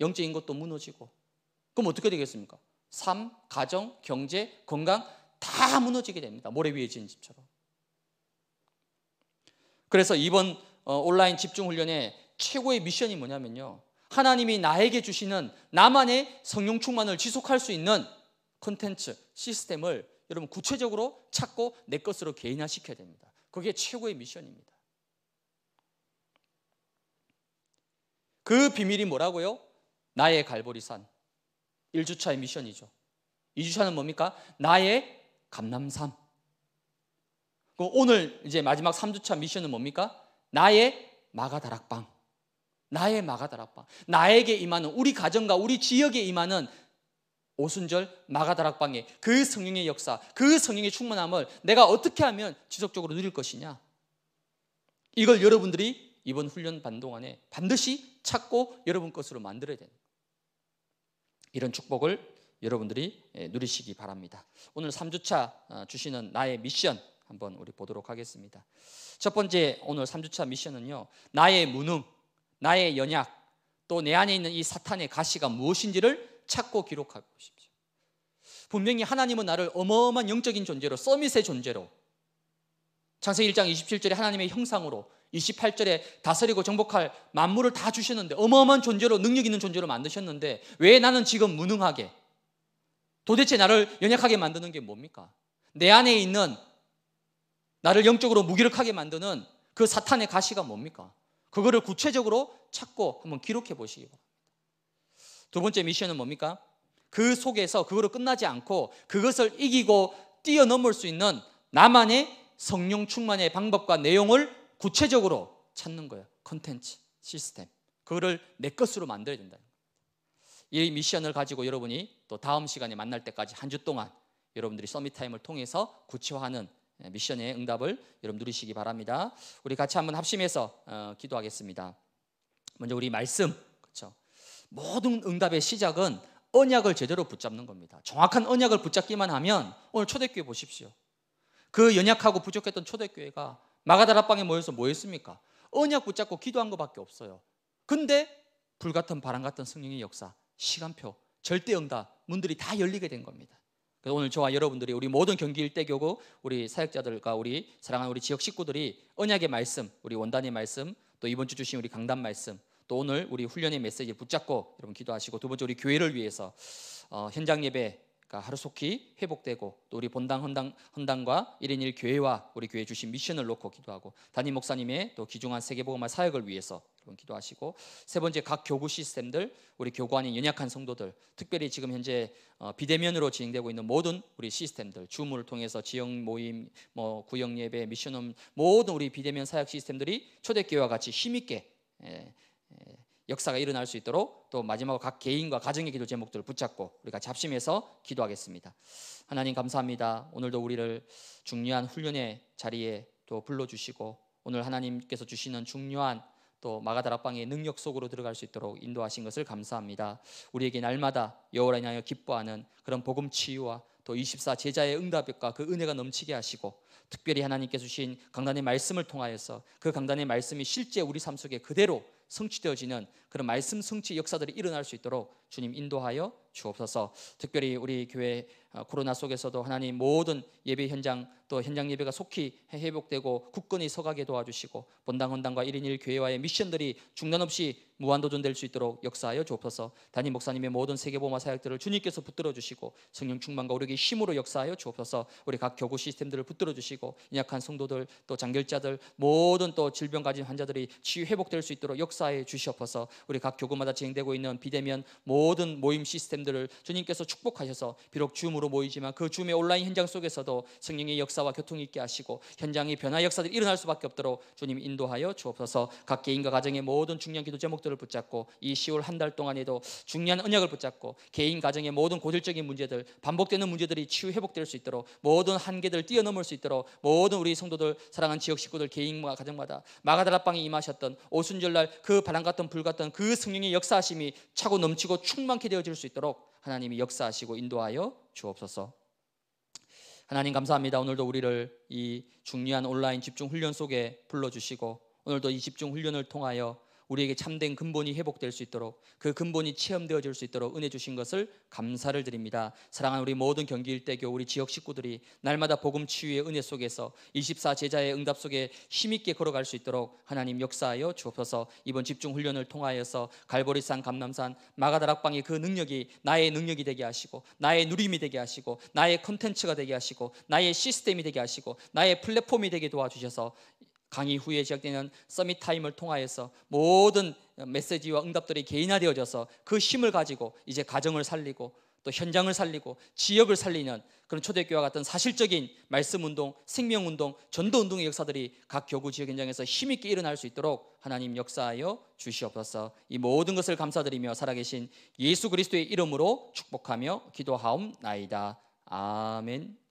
영적인 것도 무너지고, 그럼 어떻게 되겠습니까? 삶, 가정, 경제, 건강 다 무너지게 됩니다. 모래 위에 지은 집처럼. 그래서 이번 어, 온라인 집중 훈련의 최고의 미션이 뭐냐면요. 하나님이 나에게 주시는 나만의 성령 충만을 지속할 수 있는 콘텐츠 시스템을 여러분 구체적으로 찾고 내 것으로 개인화 시켜야 됩니다. 그게 최고의 미션입니다. 그 비밀이 뭐라고요? 나의 갈보리산 1주차의 미션이죠. 2주차는 뭡니까? 나의 감남삼. 그 오늘 이제 마지막 3주차 미션은 뭡니까? 나의 마가다락방. 나의 마가다락방. 나에게 임하는 우리 가정과 우리 지역에 임하는 오순절 마가다락방의 그 성령의 역사, 그 성령의 충만함을 내가 어떻게 하면 지속적으로 누릴 것이냐. 이걸 여러분들이 이번 훈련 반동안에 반드시 찾고 여러분 것으로 만들어야 된다 이런 축복을 여러분들이 예, 누리시기 바랍니다. 오늘 3주차 어, 주시는 나의 미션 한번 우리 보도록 하겠습니다. 첫 번째 오늘 3주차 미션은요. 나의 무능, 나의 연약, 또 내 안에 있는 이 사탄의 가시가 무엇인지를 찾고 기록하고 싶죠. 분명히 하나님은 나를 어마어마한 영적인 존재로, 서밋의 존재로, 창세기 1장 27절에 하나님의 형상으로 28절에 다스리고 정복할 만물을 다 주셨는데 어마어마한 존재로 능력 있는 존재로 만드셨는데 왜 나는 지금 무능하게 도대체 나를 연약하게 만드는 게 뭡니까? 내 안에 있는 나를 영적으로 무기력하게 만드는 그 사탄의 가시가 뭡니까? 그거를 구체적으로 찾고 한번 기록해 보시기 바랍니다. 두 번째 미션은 뭡니까? 그 속에서 그거로 끝나지 않고 그것을 이기고 뛰어넘을 수 있는 나만의 성령 충만의 방법과 내용을 구체적으로 찾는 거예요. 컨텐츠, 시스템. 그거를 내 것으로 만들어야 된다이 미션을 가지고 여러분이 또 다음 시간에 만날 때까지 한 주 동안 여러분들이 서밋타임을 통해서 구체화하는 예, 미션의 응답을 여러분 누리시기 바랍니다. 우리 같이 한번 합심해서 어, 기도하겠습니다. 먼저 우리 말씀, 그렇죠? 모든 응답의 시작은 언약을 제대로 붙잡는 겁니다. 정확한 언약을 붙잡기만 하면 오늘 초대교회 보십시오. 그 연약하고 부족했던 초대교회가 마가다라방에 모여서 뭐 했습니까? 언약 붙잡고 기도한 것밖에 없어요. 근데 불같은 바람 같은 성령의 역사, 시간표, 절대 응답 문들이 다 열리게 된 겁니다. 그래서 오늘 저와 여러분들이 우리 모든 경기 일대 교구 우리 사역자들과 우리 사랑하는 우리 지역 식구들이 언약의 말씀, 우리 원단의 말씀, 또 이번 주 주신 우리 강단 말씀, 또 오늘 우리 훈련의 메시지 붙잡고 여러분 기도하시고 두 번째 우리 교회를 위해서 어, 현장 예배 그러니까 하루속히 회복되고 또 우리 본당 헌당, 헌당과 1인 일 교회와 우리 교회 주신 미션을 놓고 기도하고 담임 목사님의 또 기중한 세계보험화 사역을 위해서 여러분 기도하시고 세 번째 각 교구 시스템들 우리 교관인 구 연약한 성도들 특별히 지금 현재 어, 비대면으로 진행되고 있는 모든 우리 시스템들 줌을 통해서 지역 모임 뭐 구역 예배 미션홈 모든 우리 비대면 사역 시스템들이 초대교회와 같이 힘 있게 예, 예, 역사가 일어날 수 있도록 또 마지막으로 각 개인과 가정의 기도 제목들을 붙잡고 우리가 잡심해서 기도하겠습니다. 하나님 감사합니다. 오늘도 우리를 중요한 훈련의 자리에 또 불러주시고 오늘 하나님께서 주시는 중요한 또 마가다락방의 능력 속으로 들어갈 수 있도록 인도하신 것을 감사합니다. 우리에게 날마다 여호와를 향하여 기뻐하는 그런 복음 치유와 또 24 제자의 응답과 그 은혜가 넘치게 하시고 특별히 하나님께서 주신 강단의 말씀을 통하여서 그 강단의 말씀이 실제 우리 삶 속에 그대로 성취되어지는 그런 말씀 성취 역사들이 일어날 수 있도록 주님 인도하여 주옵소서. 특별히 우리 교회 어, 코로나 속에서도 하나님 모든 예배 현장 또 현장 예배가 속히 회복되고 굳건히 서가게 도와주시고 본당 헌당과 일인일교회와의 미션들이 중단 없이 무한도전될 수 있도록 역사하여 주옵소서. 담임 목사님의 모든 세계보마 사역들을 주님께서 붙들어 주시고 성령 충만과 우리에게 힘으로 역사하여 주옵소서. 우리 각 교구 시스템들을 붙들어 주시고 약한 성도들 또 장결자들 모든 또 질병 가진 환자들이 치유 회복될 수 있도록 역사 역사해 주시옵소서. 우리 각 교구마다 진행되고 있는 비대면 모든 모임 시스템들을 주님께서 축복하셔서 비록 줌으로 모이지만 그 줌의 온라인 현장 속에서도 성령의 역사와 교통 있게 하시고 현장의 변화 역사들이 일어날 수밖에 없도록 주님 인도하여 주옵소서. 각 개인과 가정의 모든 중요한 기도 제목들을 붙잡고 이 10월 한 달 동안에도 중요한 언약을 붙잡고 개인 가정의 모든 고질적인 문제들 반복되는 문제들이 치유 회복될 수 있도록 모든 한계들 뛰어넘을 수 있도록 모든 우리 성도들 사랑한 지역 식구들 개인과 가정마다 마가다라방에 임하셨던 오순절날 그 바람 같은불같은그 성령의 역사하심이 차고 넘치고 충만케 되어질 수 있도록 하나님이 역사하시고 인도하여 주옵소서. 하나님 감사합니다. 오늘도 우리를 이 중요한 온라인 집중 훈련 속에 불러주시고 오늘도 이 집중 훈련을 통하여 우리에게 참된 근본이 회복될 수 있도록 그 근본이 체험되어질 수 있도록 은혜 주신 것을 감사를 드립니다. 사랑하는 우리 모든 경기 일대교 우리 지역 식구들이 날마다 복음 치유의 은혜 속에서 24 제자의 응답 속에 힘있게 걸어갈 수 있도록 하나님 역사하여 주옵소서 이번 집중 훈련을 통하여서 갈보리산 감남산 마가다락방의 그 능력이 나의 능력이 되게 하시고 나의 누림이 되게 하시고 나의 컨텐츠가 되게 하시고 나의 시스템이 되게 하시고 나의 플랫폼이 되게 도와주셔서 강의 후에 시작되는 서밋 타임을 통하여서 모든 메시지와 응답들이 개인화되어져서 그 힘을 가지고 이제 가정을 살리고 또 현장을 살리고 지역을 살리는 그런 초대교회와 같은 사실적인 말씀 운동, 생명 운동, 전도 운동의 역사들이 각 교구 지역 현장에서 힘있게 일어날 수 있도록 하나님 역사하여 주시옵소서. 이 모든 것을 감사드리며 살아계신 예수 그리스도의 이름으로 축복하며 기도하옵나이다. 아멘.